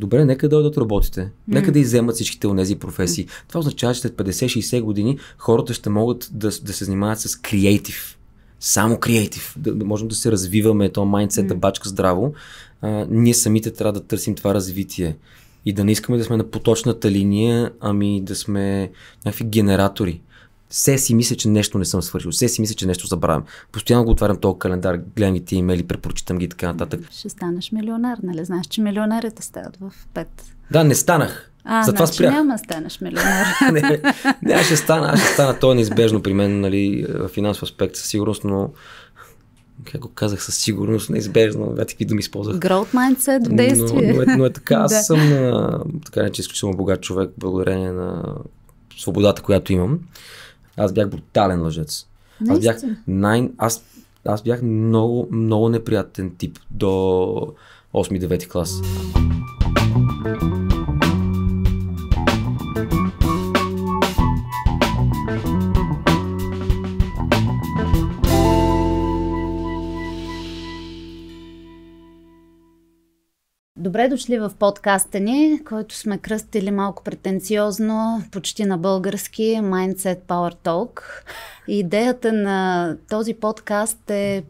Добре, нека да дойдат роботите. Нека да иземат всичките от тези професии. Това означава, че след 50-60 години хората ще могат да, да се занимават с креатив. Само креатив. Да, да можем да се развиваме, то майндсет да бачка здраво. А, ние самите трябва да търсим това развитие. И да не искаме да сме на поточната линия, ами да сме някакви генератори все си мисля, че нещо не съм свършил, все си мисля, че нещо забравям. Постоянно го отварям този календар, гледам ги тия имейли, препрочитам ги и така нататък. Ще станеш милионер, нали? Знаеш, че милионерите стават в пет. Да, не станах. А, Затова значи спрях. няма станеш милионер. не, не, аз ще стана, аз ще стана. То е неизбежно при мен, нали, в е, финансов аспект със сигурност, но как го казах, със сигурност, неизбежно, да, такива думи използвах. Growth mindset в действие. Но, но, е, но е така, аз съм така не, че изключително богат човек, благодарение на свободата, която имам. Аз бях брутален лъжец. Аз бях най... Аз, аз бях много, много неприятен тип до 8-9 клас. Добре дошли в подкаста ни, който сме кръстили малко претенциозно, почти на български Mindset Power Talk. Идеята на този подкаст е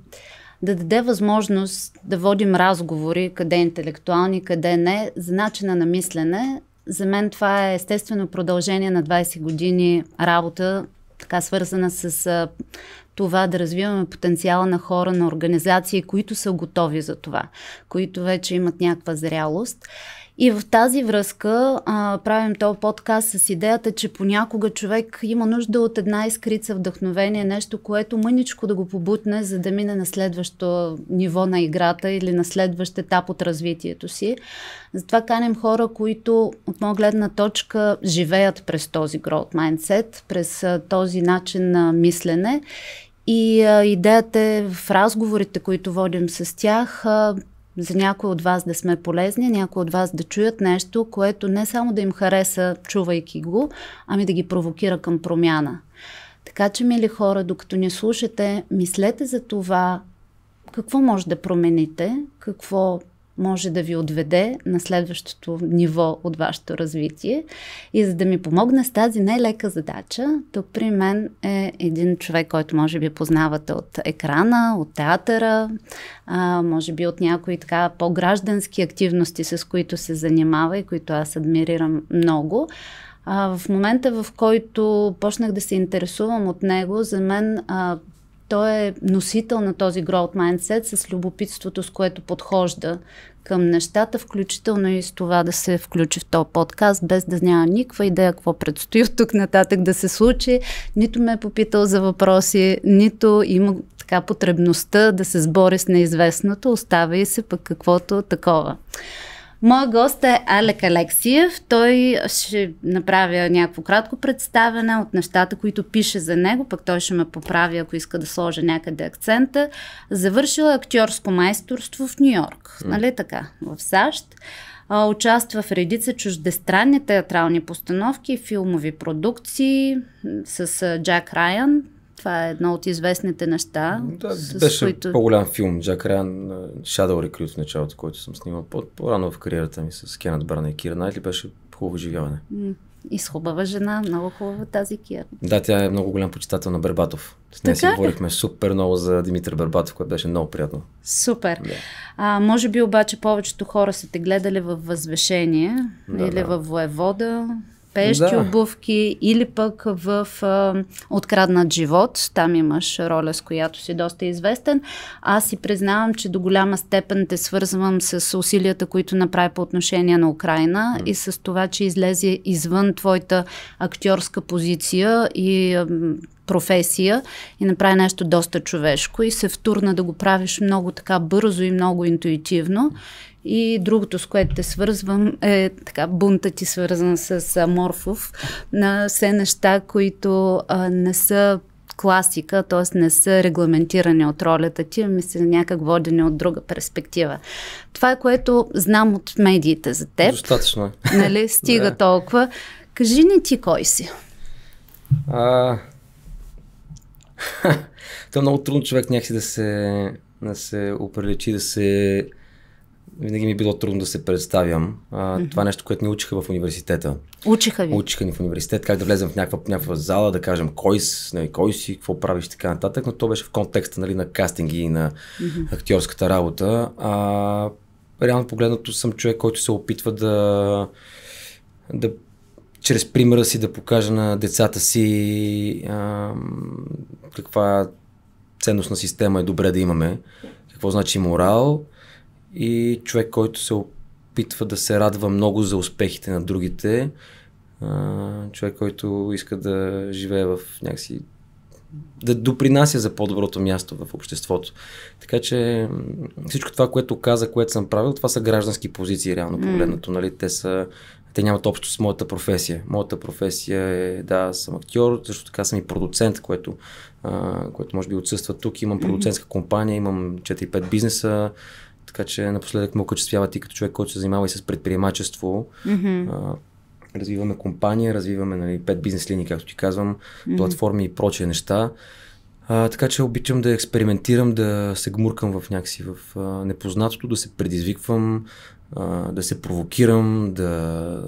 да даде възможност да водим разговори, къде е интелектуални, къде не, за начина на мислене. За мен това е естествено продължение на 20 години работа така свързана с това да развиваме потенциала на хора, на организации, които са готови за това, които вече имат някаква зрялост. И в тази връзка а, правим този подкаст с идеята, че понякога човек има нужда от една искрица вдъхновение, нещо, което мъничко да го побутне, за да мине на следващо ниво на играта или на следващ етап от развитието си. Затова канем хора, които от моя гледна точка живеят през този growth mindset, през този начин на мислене и а, идеята е в разговорите, които водим с тях, а, за някои от вас да сме полезни, някои от вас да чуят нещо, което не само да им хареса, чувайки го, ами да ги провокира към промяна. Така че, мили хора, докато ни слушате, мислете за това какво може да промените, какво може да ви отведе на следващото ниво от вашето развитие. И за да ми помогне с тази най-лека задача, тук при мен е един човек, който може би познавате от екрана, от театъра, а, може би от някои така по-граждански активности, с които се занимава и които аз адмирирам много. А, в момента, в който почнах да се интересувам от него, за мен а, той е носител на този growth mindset с любопитството, с което подхожда към нещата, включително и с това да се включи в този подкаст, без да няма никаква идея какво предстои от тук нататък да се случи. Нито ме е попитал за въпроси, нито има така потребността да се сбори с неизвестното, оставя и се пък каквото такова. Моя гост е Алек Алексиев. Той ще направя някакво кратко представяне от нещата, които пише за него, пък той ще ме поправи, ако иска да сложа някъде акцента. Завършил е актьорско майсторство в Нью-Йорк, mm. нали така, в САЩ. участва в редица чуждестранни театрални постановки, филмови продукции с Джак Райан, това е едно от известните неща. Ами да, с беше които... по-голям филм. Джак Райан, Shadow Recruit в началото, който съм снимал по-рано в кариерата ми с Кенът Барна и Кира Най-ли Беше хубаво живяване. И с хубава жена, много хубава тази Кира. Да, тя е много голям почитател на Бербатов. С нея си говорихме супер много за Димитър Бербатов, което беше много приятно. Супер. Да. А, може би обаче повечето хора са те гледали във Възвешение да, или да. във Воевода пеещи да. обувки или пък в а, Откраднат живот. Там имаш роля, с която си доста известен. Аз си признавам, че до голяма степен те свързвам с усилията, които направи по отношение на Украина м и с това, че излезе извън твоята актьорска позиция и а, професия и направи нещо доста човешко и се втурна да го правиш много така бързо и много интуитивно. И другото, с което те свързвам, е така бунта ти свързан с аморфов, Морфов. На все неща, които а, не са класика, т.е. не са регламентирани от ролята ти, ами са някак водени от друга перспектива. Това е което знам от медиите за теб. Достатъчно е. Нали, стига да. толкова. Кажи ни ти кой си. А... Това е много трудно човек някакси да се, да се опреличи, да се винаги ми е било трудно да се представям. А, mm-hmm. Това е нещо, което ни учиха в университета. Учиха ви? Учиха ни в университет, как да влезем в някаква, някаква зала, да кажем кой, с, нали, кой си, какво правиш и така нататък, но то беше в контекста нали, на кастинги и на mm-hmm. актьорската работа. А, реално погледнато съм човек, който се опитва да, да чрез примера си да покажа на децата си а, каква ценностна система е добре да имаме, какво значи морал, и човек, който се опитва да се радва много за успехите на другите, човек, който иска да живее в някакси да допринася за по-доброто място в обществото. Така че всичко това, което каза, което съм правил, това са граждански позиции, реално погледнато. Mm. Нали? Те, са, те нямат общо с моята професия. Моята професия е, да, съм актьор, също така съм и продуцент, което, а, което може би отсъства тук. Имам продуцентска компания, имам 4-5 бизнеса. Така че напоследък ме окачествяват и като човек, който се занимава и с предприемачество. Mm-hmm. А, развиваме компания, развиваме нали, пет бизнес линии, както ти казвам, mm-hmm. платформи и прочие неща. А, така че обичам да експериментирам, да се гмуркам в някакси в а, непознатото, да се предизвиквам, а, да се провокирам, да,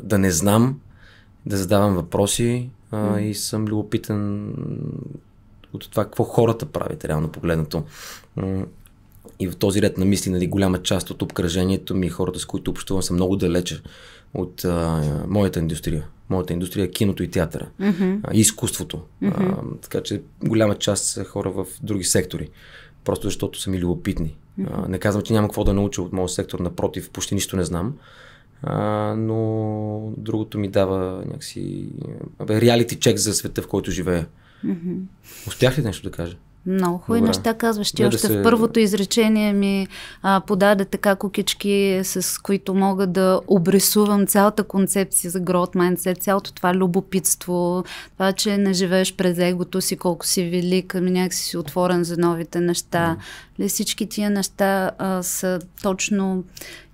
да не знам, да задавам въпроси а, mm-hmm. и съм любопитен от това какво хората правят, реално погледнато. И в този ред на мисли, нали, голяма част от обкръжението ми, хората с които общувам, са много далече от а, моята индустрия. Моята индустрия е киното и театъра. Mm-hmm. А, и изкуството. Mm-hmm. А, така че голяма част са хора в други сектори. Просто защото са ми любопитни. Mm-hmm. А, не казвам, че няма какво да науча от моя сектор. Напротив, почти нищо не знам. А, но другото ми дава някакси реалити чек за света, в който живея. Mm-hmm. Успях ли нещо да кажа? Много хубави неща казваш. Ти още да се... в първото изречение ми а, подаде така кукички, с които мога да обрисувам цялата концепция за growth mindset, цялото това любопитство, това, че не живееш през егото си, колко си велик, ами някакси си отворен за новите неща. Ли, всички тия неща а, са точно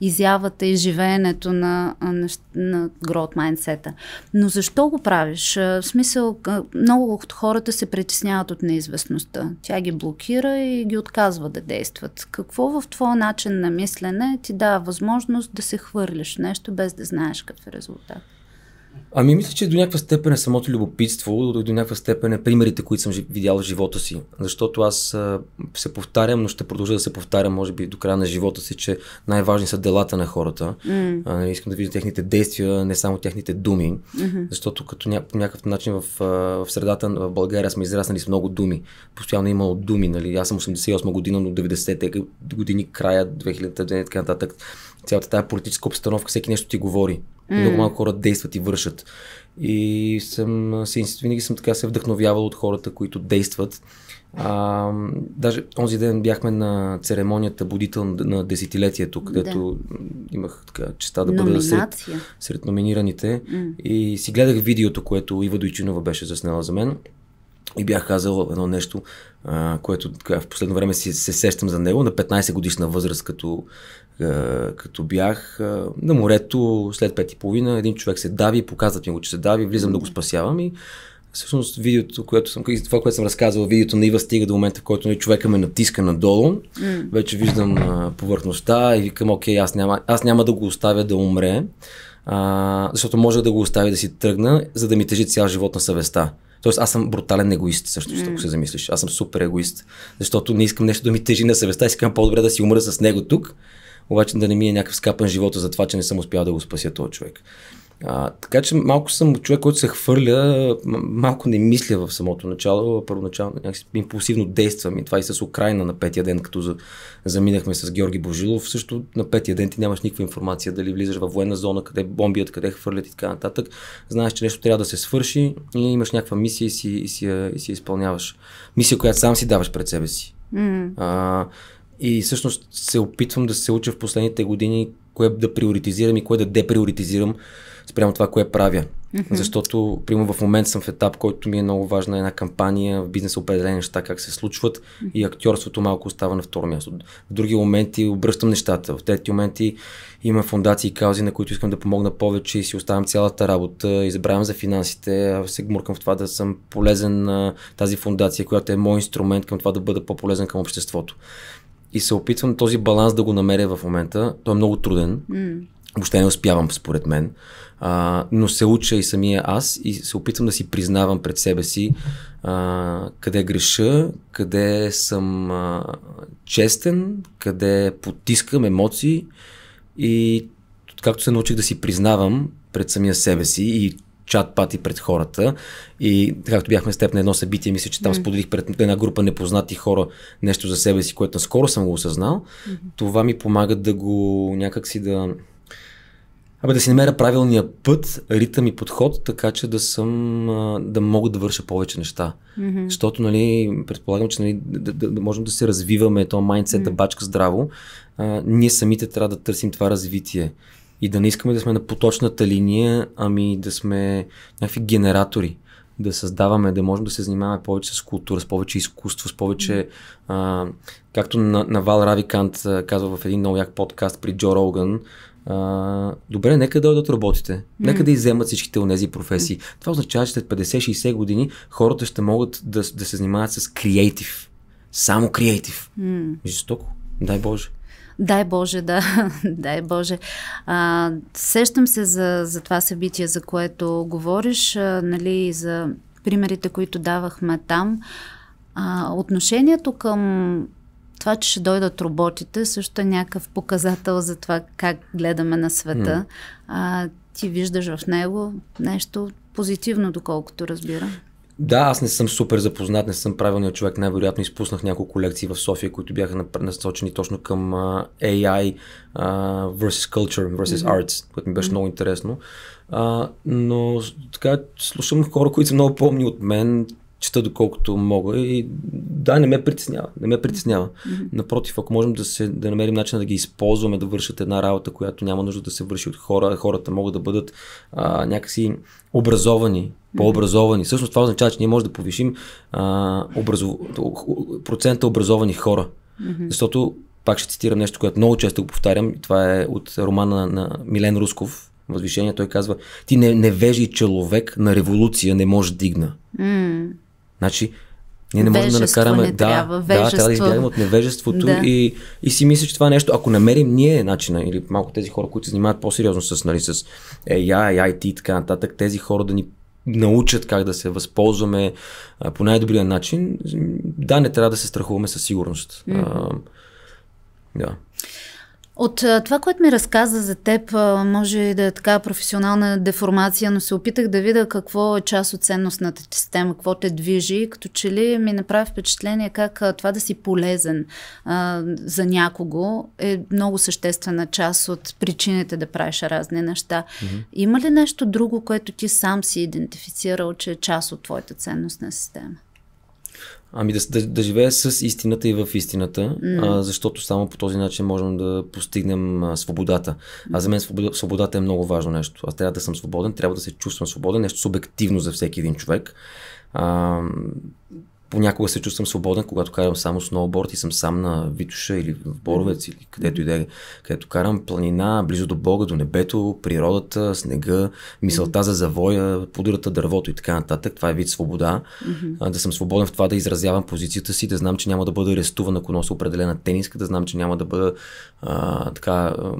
изявата и живеенето на, на, на growth mindset Но защо го правиш? В смисъл, много от хората се притесняват от неизвестността. Тя ги блокира и ги отказва да действат. Какво в твоя начин на мислене ти дава възможност да се хвърлиш нещо без да знаеш какъв е резултат? Ами мисля, че до някаква степен е самото любопитство, до, до някаква степен е примерите, които съм видял в живота си. Защото аз а, се повтарям, но ще продължа да се повтарям, може би, до края на живота си, че най-важни са делата на хората. Mm. А, искам да видя техните действия, не само техните думи. Mm-hmm. Защото като ня, по някакъв начин в, в средата в България сме израснали с много думи. Постоянно е имало думи, нали? Аз съм 88 година, но 90-те години, края 2000-те, така нататък. Цялата тази политическа обстановка, всеки нещо ти говори. Mm. Много малко хора действат и вършат. И съм, винаги съм така се вдъхновявал от хората, които действат. А, даже онзи ден бяхме на церемонията Будител на десетилетието, където да. имах така честа да бъда сред, сред номинираните. Mm. И си гледах видеото, което Ива Дойчинова беше заснела за мен. И бях казал едно нещо, а, което така, в последно време си, се сещам за него. На 15 годишна възраст, като е, като бях е, на морето след пет и половина, един човек се дави, показват ми го, че се дави, влизам да го спасявам и всъщност видеото, което съм, това, което съм разказвал, видеото на Ива стига до момента, в който нали, човека ме натиска надолу, mm. вече виждам а, е, повърхността и викам, окей, аз няма, аз няма да го оставя да умре, а, защото може да го оставя да си тръгна, за да ми тежи цял живот на съвестта. Тоест аз съм брутален егоист, също, mm. ако се замислиш. Аз съм супер егоист, защото не искам нещо да ми тежи на съвестта искам по-добре да си умра с него тук, обаче да не ми е някакъв скапан живота за това, че не съм успял да го спася този човек. А, така че малко съм човек, който се хвърля, малко не мисля в самото начало, първоначално някакси импулсивно действам и това и с Украина на петия ден, като за, заминахме с Георги Божилов, също на петия ден ти нямаш никаква информация дали влизаш във военна зона, къде бомбият, къде хвърлят и така нататък. Знаеш, че нещо трябва да се свърши и имаш някаква мисия и си, и си, и си изпълняваш. Мисия, която сам си даваш пред себе си. Mm. А, и всъщност се опитвам да се уча в последните години кое да приоритизирам и кое да деприоритизирам спрямо това, кое правя. Mm-hmm. Защото, прямо в момент съм в етап, който ми е много важна една кампания, в бизнес определени неща, как се случват mm-hmm. и актьорството малко остава на второ място. В други моменти обръщам нещата, в трети моменти има фундации и каузи, на които искам да помогна повече и си оставям цялата работа, избравям за финансите, се гмуркам в това да съм полезен на тази фундация, която е мой инструмент към това да бъда по-полезен към обществото и се опитвам този баланс да го намеря в момента. Той е много труден. Mm. Въобще не успявам, според мен. А, но се уча и самия аз и се опитвам да си признавам пред себе си а, къде греша, къде съм а, честен, къде потискам емоции и както се научих да си признавам пред самия себе си и чат-пати пред хората. И както бяхме с теб на едно събитие, мисля, че там mm. споделих пред една група непознати хора нещо за себе си, което наскоро съм го осъзнал. Mm-hmm. Това ми помага да го някакси да. Абе да си намеря правилния път, ритъм и подход, така че да съм, да мога да върша повече неща. Mm-hmm. Защото, нали, предполагам, че нали, да, да, да можем да се развиваме, то майндсет mm-hmm. да бачка здраво, а, ние самите трябва да търсим това развитие. И да не искаме да сме на поточната линия, ами да сме някакви генератори, да създаваме, да можем да се занимаваме повече с култура, с повече изкуство, с повече. А, както Навал Равикант казва в един много як подкаст при Джо Роган, а, добре, нека да дойдат работите. Нека да иземат всичките от тези професии. Mm. Това означава, че след 50-60 години хората ще могат да, да се занимават с креатив. Само креатив. Mm. Жестоко. Дай Боже. Дай Боже, да, дай Боже. А, сещам се за, за това събитие, за което говориш, а, нали, за примерите, които давахме там. А, отношението към това, че ще дойдат роботите, също е някакъв показател за това как гледаме на света. Mm. А, ти виждаш в него нещо позитивно, доколкото разбира. Да, аз не съм супер запознат, не съм правилният човек. Най-вероятно изпуснах няколко лекции в София, които бяха насочени точно към uh, AI uh, versus culture versus mm-hmm. arts, което ми беше mm-hmm. много интересно. Uh, но така, слушам хора, които са много помни от мен, чета доколкото мога и да, не ме притеснява. Не ме притеснява. Напротив, ако можем да, се, да намерим начин да ги използваме, да вършат една работа, която няма нужда да се върши от хора, хората могат да бъдат а, някакси образовани, по-образовани. Същност това означава, че ние можем да повишим а, образов... процента образовани хора. Защото, пак ще цитирам нещо, което много често го повтарям, това е от романа на, Милен Русков, Възвишение, той казва, ти не, човек на революция не може да дигна. Mm. Значи, ние не можем да накараме. Не да, да, трябва да избягаме от невежеството да. и, и си мисля, че това е нещо. Ако намерим ние начина, или малко тези хора, които се занимават по-сериозно с, нали, с AI, IT и така нататък, тези хора да ни научат как да се възползваме а, по най-добрия начин, да, не трябва да се страхуваме със сигурност. Mm-hmm. А, да. От това, което ми разказа за теб, може да е така професионална деформация, но се опитах да видя какво е част от ценностната ти система, какво те движи, като че ли ми направи впечатление как това да си полезен а, за някого е много съществена част от причините да правиш разни неща. Mm-hmm. Има ли нещо друго, което ти сам си идентифицирал, че е част от твоята ценностна система? Ами да, да, да живее с истината и в истината, mm. а, защото само по този начин можем да постигнем а, свободата. А за мен свобода, свободата е много важно нещо. Аз трябва да съм свободен, трябва да се чувствам свободен, нещо субективно за всеки един човек. А, Понякога се чувствам свободен, когато карам само сноуборд и съм сам на Витуша или в Боровец или където и да е, където карам планина, близо до Бога, до небето, природата, снега, мисълта за завоя, подирата, дървото и така нататък. Това е вид свобода. Mm-hmm. Да съм свободен в това да изразявам позицията си, да знам, че няма да бъда арестуван, ако нося определена тениска, да знам, че няма да бъда а, така. А,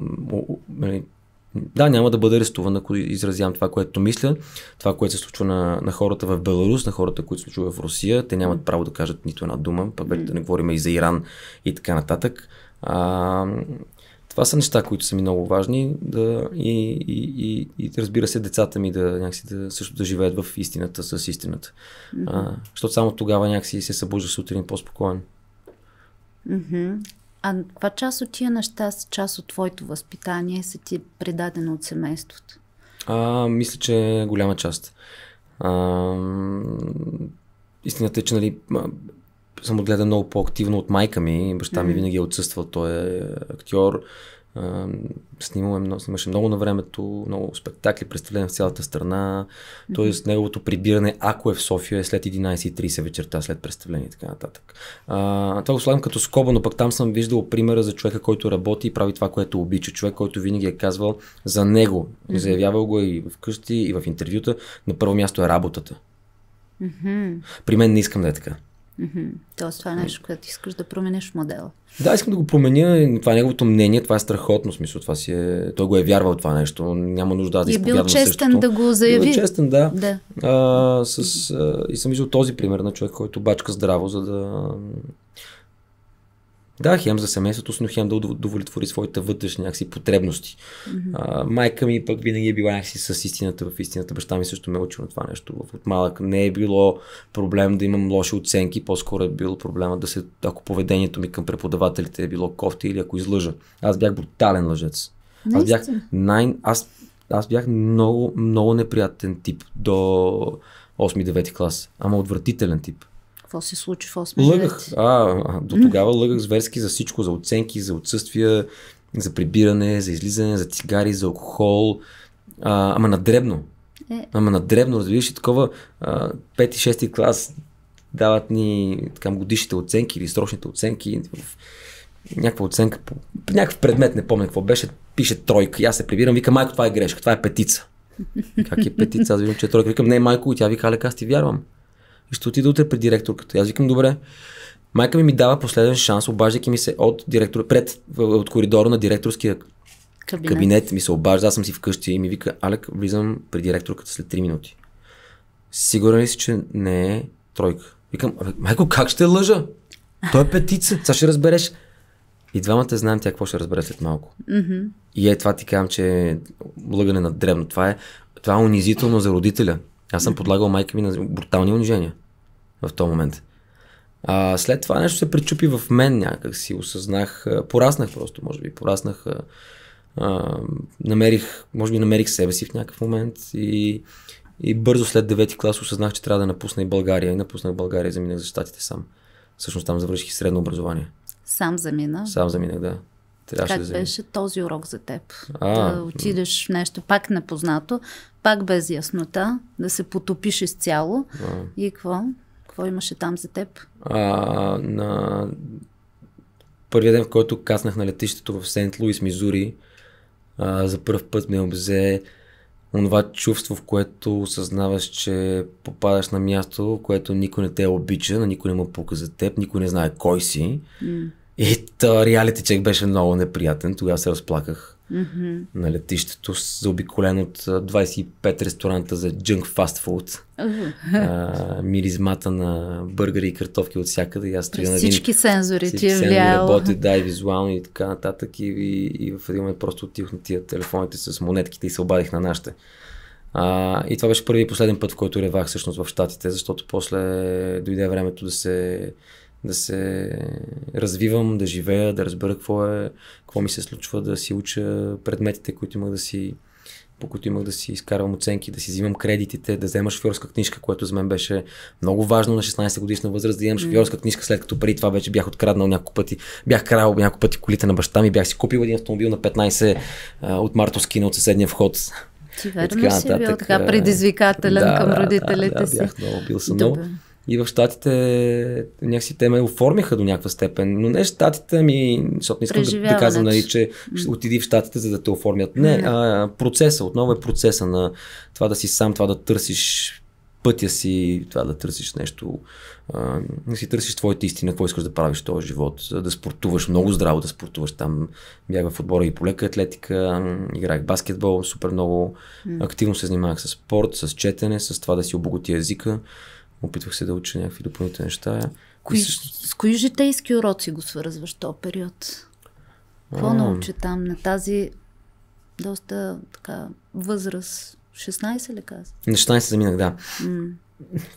да, няма да бъда арестуван, ако изразявам това, което мисля, това, което се случва на, на хората в Беларус, на хората, които се случва в Русия. Те нямат право да кажат нито една дума, пък да не говорим и за Иран и така нататък. А, това са неща, които са ми много важни да, и, и, и, и разбира се децата ми да, някакси да също да живеят в истината с истината. А, защото само тогава някакси се събужда сутрин по-спокоен. Mm-hmm. А каква част от тия неща са част от твоето възпитание, са ти предадено от семейството? А, мисля, че е голяма част. А, истината е, че нали, съм отгледан много по-активно от майка ми. Баща ми mm-hmm. винаги е отсъствал. Той е актьор снимал, снимаше много на времето, много спектакли, представления в цялата страна. Тоест неговото прибиране, ако е в София, е след 11.30 вечерта, след представление и така нататък. А, това го слагам като скоба, но пък там съм виждал примера за човека, който работи и прави това, което обича. Човек, който винаги е казвал за него. Заявявал го е и вкъщи, и в интервюта. На първо място е работата. При мен не искам да е така. Mm-hmm. Тоест това е ами. нещо, което искаш да промениш модела. Да, искам да го променя. Това е неговото мнение, това е страхотно смисъл. Това си е... Той го е вярвал това нещо. Няма нужда да е изповядвам бил честен същото. да го е заяви. Бил честен, да. да. А, с, а, и съм виждал този пример на човек, който бачка здраво, за да да, хем за семейството си, но хем да удовлетвори своите вътрешни някакси потребности. Mm-hmm. А, майка ми пък винаги е била някакси с истината в истината. Баща ми също ме е учил на това нещо. От малък не е било проблем да имам лоши оценки, по-скоро е било проблема да се, ако поведението ми към преподавателите е било кофти или ако излъжа. Аз бях брутален лъжец. Аз бях, най... аз, аз бях много, много неприятен тип до 8-9 клас. Ама отвратителен тип. Какво се случи в 8 Лъгах. А, до тогава лъгах зверски за всичко, за оценки, за отсъствия, за прибиране, за излизане, за цигари, за алкохол. А, ама дребно. Е. Ама на дребно, разбираш и такова а, 5-6 клас дават ни така, годишните оценки или срочните оценки. някаква оценка, по, някакъв предмет, не помня какво беше, пише тройка. И аз се прибирам, вика, майко, това е грешка, това е петица. Как е петица? Аз виждам, че е тройка. Викам, не, майко, и тя вика, аз ти вярвам и ще отида утре при директорката. аз викам, добре. Майка ми ми дава последен шанс, обаждайки ми се от директор, пред, от коридора на директорския кабинет. кабинет ми се обажда, аз съм си вкъщи и ми вика, Алек, влизам при директорката след 3 минути. Сигурен ли си, че не е тройка? Викам, майко, как ще лъжа? Той е петица, сега ще разбереш. И двамата знаем тя какво ще разбере след малко. Mm-hmm. И е това ти казвам, че лъгане на древно. Това е, това е унизително за родителя. Аз съм подлагал майка ми на брутални унижения в този момент. А, след това нещо се причупи в мен някак си, осъзнах, пораснах просто, може би, пораснах, а, намерих, може би намерих себе си в някакъв момент и, и бързо след 9 клас осъзнах, че трябва да напусна и България и напуснах България и заминах за щатите сам. Всъщност там завърших средно образование. Сам замина? Сам заминах, да. Трябваше как да беше този урок за теб? А, да отидеш в нещо пак непознато, пак без яснота, да се потопиш изцяло. А. И какво? Какво имаше там за теб? А, на първият ден, в който каснах на летището в Сент Луис, Мизури, а, за първ път ме обзе онова чувство, в което осъзнаваш, че попадаш на място, в което никой не те обича, на никой не му пука за теб, никой не знае кой си. Mm. И то реалити чек беше много неприятен. Тогава се разплаках mm-hmm. на летището, заобиколен от 25 ресторанта за джънк фастфуд, миризмата на бъргари и картофки от всякъде. И аз стоя на един, всички сензори ти е влияло. работи, да, и визуално и така нататък. И, и, и в един момент просто отих на тия телефоните с монетките и се обадих на нашите. А, и това беше първи и последен път, в който ревах всъщност в Штатите, защото после дойде времето да се да се развивам, да живея, да разбера какво е, какво ми се случва, да си уча предметите, които имах да си, по които имах да си изкарвам оценки, да си взимам кредитите, да взема шофьорска книжка, което за мен беше много важно на 16 годишна възраст, да имам шофьорска книжка, след като преди това вече бях откраднал няколко пъти, бях крал няколко пъти колите на баща ми, бях си купил един автомобил на 15 а, от Мартовскина от съседния вход. Ти верно си бил така предизвикателен да, към родителите да, да, си. Бях много, бил съм Добре. много. И в Штатите някакси те ме оформиха до някаква степен. Но не Штатите ми, защото не искам да, да казвам, нали, че отиди в Штатите, за да те оформят. Не, а процеса, отново е процеса на това да си сам, това да търсиш пътя си, това да търсиш нещо, да си търсиш твоята истина, какво искаш да правиш в този живот, да спортуваш много здраво, да спортуваш там. Бях в отбора и по лека атлетика, играх баскетбол, супер много. Активно се занимавах с спорт, с четене, с това да си обогати езика опитвах се да уча някакви допълнителни неща. Кои, с, С кои житейски уроци го свързваш този период? Какво научи там на тази доста така възраст? 16 ли каза? На 16 заминах, да. Mm.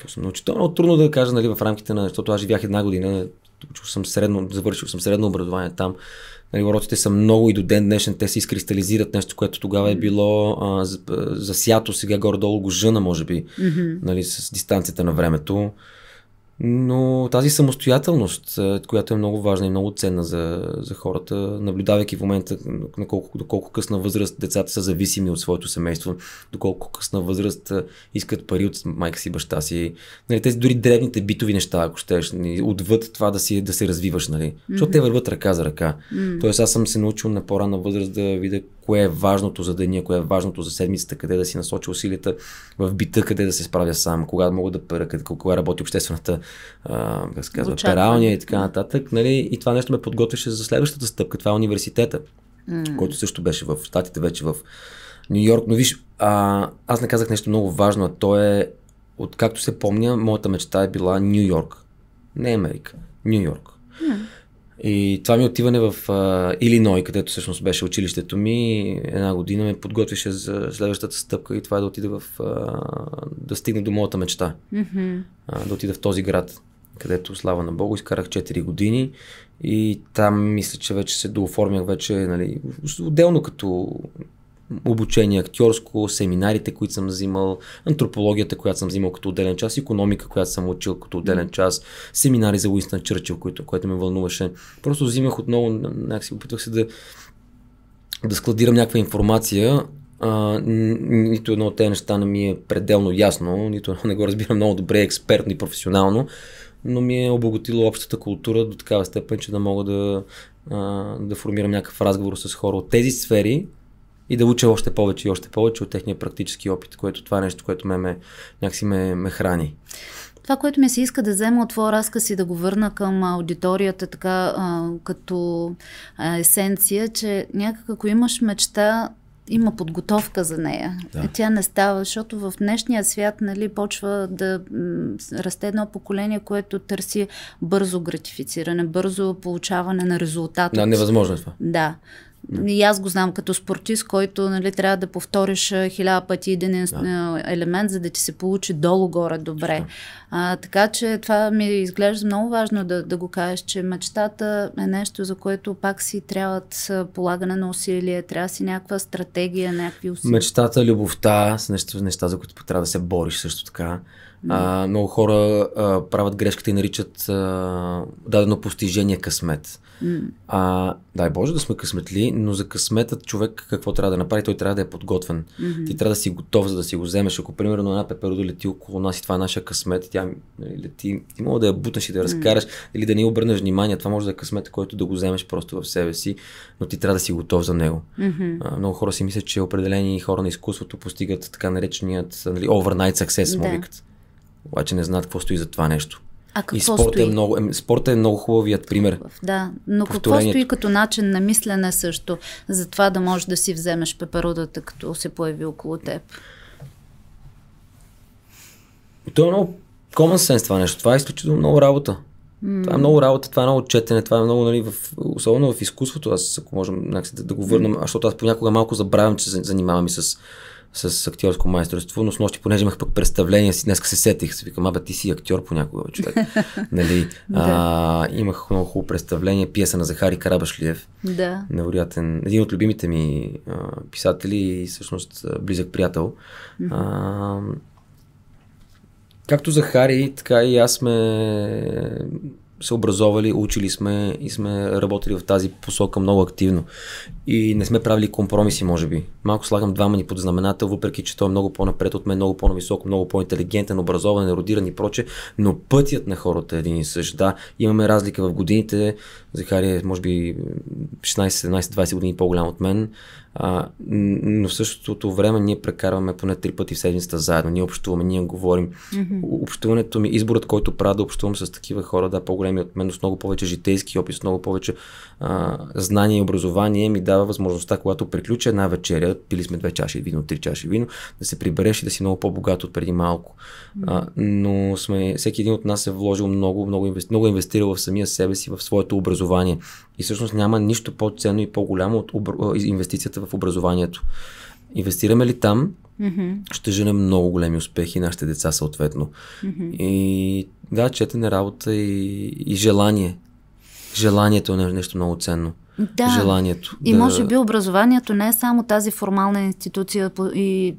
Просто научи. То е много трудно да кажа нали, в рамките на, защото аз живях една година, учил съм средно, завършил съм средно образование там, Нали, уроците са много и до ден днешен те се изкристализират нещо, което тогава е било а, засято, сега горе-долу го жъна, може би, mm-hmm. нали, с дистанцията на времето. Но тази самостоятелност, е, която е много важна и много ценна за, за хората, наблюдавайки в момента на колко, до колко късна възраст децата са зависими от своето семейство, до колко късна възраст е, искат пари от майка си, баща си. Нали, тези дори древните битови неща, ако щеш, отвъд това да, си, да се развиваш, нали? Mm-hmm. Защото те върват ръка за ръка. Mm-hmm. Тоест аз съм се научил на по-рана възраст да видя кое е важното за деня, кое е важното за седмицата, къде да си насоча усилията в бита, къде да се справя сам, кога мога да пера, къде, кога работи обществената как се казва, пералния и така нататък. Нали? И това нещо ме подготвяше за следващата стъпка. Това е университета, mm. който също беше в Штатите, вече в Нью Йорк. Но виж, а, аз не казах нещо много важно, а то е, откакто се помня, моята мечта е била Нью Йорк. Не Америка, Нью Йорк. Mm. И това ми е отиване в а, Илиной, където всъщност беше училището ми, една година ме подготвяше за следващата стъпка и това е да отида в, а, да стигна до моята мечта. Mm-hmm. А, да отида в този град, където слава на Бога изкарах 4 години и там мисля, че вече се дооформях вече, нали, отделно като обучение актьорско, семинарите, които съм взимал, антропологията, която съм взимал като отделен час, економика, която съм учил като отделен час, семинари за Уинстън Чърчил, което, което ме вълнуваше. Просто взимах отново, някакси опитвах се да, да складирам някаква информация, а, нито едно от тези неща не ми е пределно ясно, нито едно не го разбирам много добре, експертно и професионално, но ми е обогатило общата култура до такава степен, че да мога да, а, да формирам някакъв разговор с хора от тези сфери, и да уча още повече и още повече от техния практически опит, което това е нещо, което ме, ме някакси ме, ме храни. Това, което ми се иска да взема от твоя разказ и да го върна към аудиторията, така а, като а, есенция, че някак ако имаш мечта, има подготовка за нея. Да. Е, тя не става, защото в днешния свят нали, почва да расте едно поколение, което търси бързо гратифициране, бързо получаване на резултат. Да, невъзможно е това. Да. И аз го знам като спортист, който нали, трябва да повториш хиляда пъти един да. елемент, за да ти се получи долу-горе добре. А, така че това ми изглежда много важно да, да го кажеш, че мечтата е нещо, за което пак си трябва полагане на усилие, трябва си някаква стратегия, някакви усилия. Мечтата, любовта са неща, неща за които трябва да се бориш също така. А, много хора а, правят грешката и наричат а, дадено постижение късмет. А, дай Боже да сме късметли, но за късметът човек какво трябва да направи? Той трябва да е подготвен. Mm-hmm. Ти трябва да си готов, за да си го вземеш. Ако примерно една пеперуда лети около нас и това е наша късмет, тя нали, лети, ти мога да я бутнеш и да я разкараш mm-hmm. или да не обърнеш внимание. Това може да е късмет, който да го вземеш просто в себе си, но ти трябва да си готов за него. Mm-hmm. А, много хора си мислят, че определени хора на изкуството постигат така нареченият нали, overnight success, да. му викат обаче не знаят какво стои за това нещо. А какво и спорт е стои? Е много, е, спорт е много хубавият пример. Да, но какво стои като начин на мислене също, за това да можеш да си вземеш пеперудата, като се появи около теб? Това е много common sense това нещо. Това е изключително много работа. Mm. Това е много работа, това е много четене, това е много, нали, в, особено в изкуството, аз ако можем някакси да, да го върнем, mm. защото аз понякога малко забравям, че се занимавам и с с актьорско майсторство, но с нощи, понеже имах пък представление си, днеска се сетих, се викам, абе ти си актьор понякога, човек. нали? а, имах много хубаво представление, пиеса на Захари Карабашлиев. Да. Невероятен. Един от любимите ми а, писатели и всъщност близък приятел. а, както Захари, така и аз сме се образовали, учили сме и сме работили в тази посока много активно. И не сме правили компромиси, може би. Малко слагам двама ни под знаменател, въпреки че той е много по-напред от мен, много по-нависоко, много по-интелигентен, образован, еродиран и проче, но пътят на хората е един и същ. Да, имаме разлика в годините. Захари, е, може би, 16, 17, 20 години по-голям от мен. А, но в същото време ние прекарваме поне три пъти в седмицата заедно. Ние общуваме, ние говорим. Mm-hmm. Общуването ми, изборът, който правя да общувам с такива хора, да, по големи големи от мен, с много повече житейски опис, с много повече а, знание и образование ми дава възможността, когато приключа една вечеря, пили сме две чаши вино, три чаши вино, да се прибереш и да си много по-богат от преди малко. А, но сме, всеки един от нас е вложил много, много, инвести, много е инвестирал в самия себе си, в своето образование. И всъщност няма нищо по-ценно и по-голямо от обр... инвестицията в образованието. Инвестираме ли там, mm-hmm. ще женем много големи успехи нашите деца съответно. Mm-hmm. И да, четене, работа и, и желание. Желанието е нещо много ценно да. желанието. И да... може би образованието не е само тази формална институция и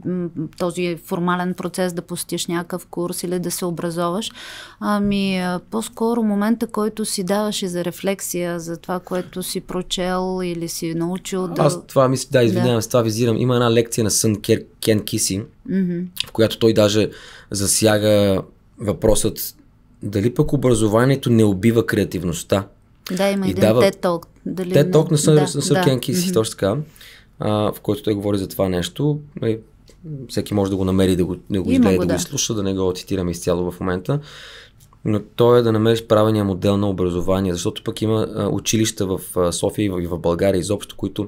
този формален процес да посетиш някакъв курс или да се образоваш, ами по-скоро момента, който си даваш и за рефлексия, за това, което си прочел или си научил. Да... Аз това мисля, да, извинявам, да. с това визирам. Има една лекция на Сън Кен Киси, mm-hmm. в която той даже засяга въпросът дали пък образованието не убива креативността. Да, има и един дава... TED Talk дали Те ток на Сър да, са да. Кен Киси, mm-hmm. точно така, а, в който той говори за това нещо. И е, всеки може да го намери, да го, да го изгледа, да, го изслуша, да не го цитираме изцяло в момента. Но то е да намериш правилния модел на образование, защото пък има училища в София и в България изобщо, които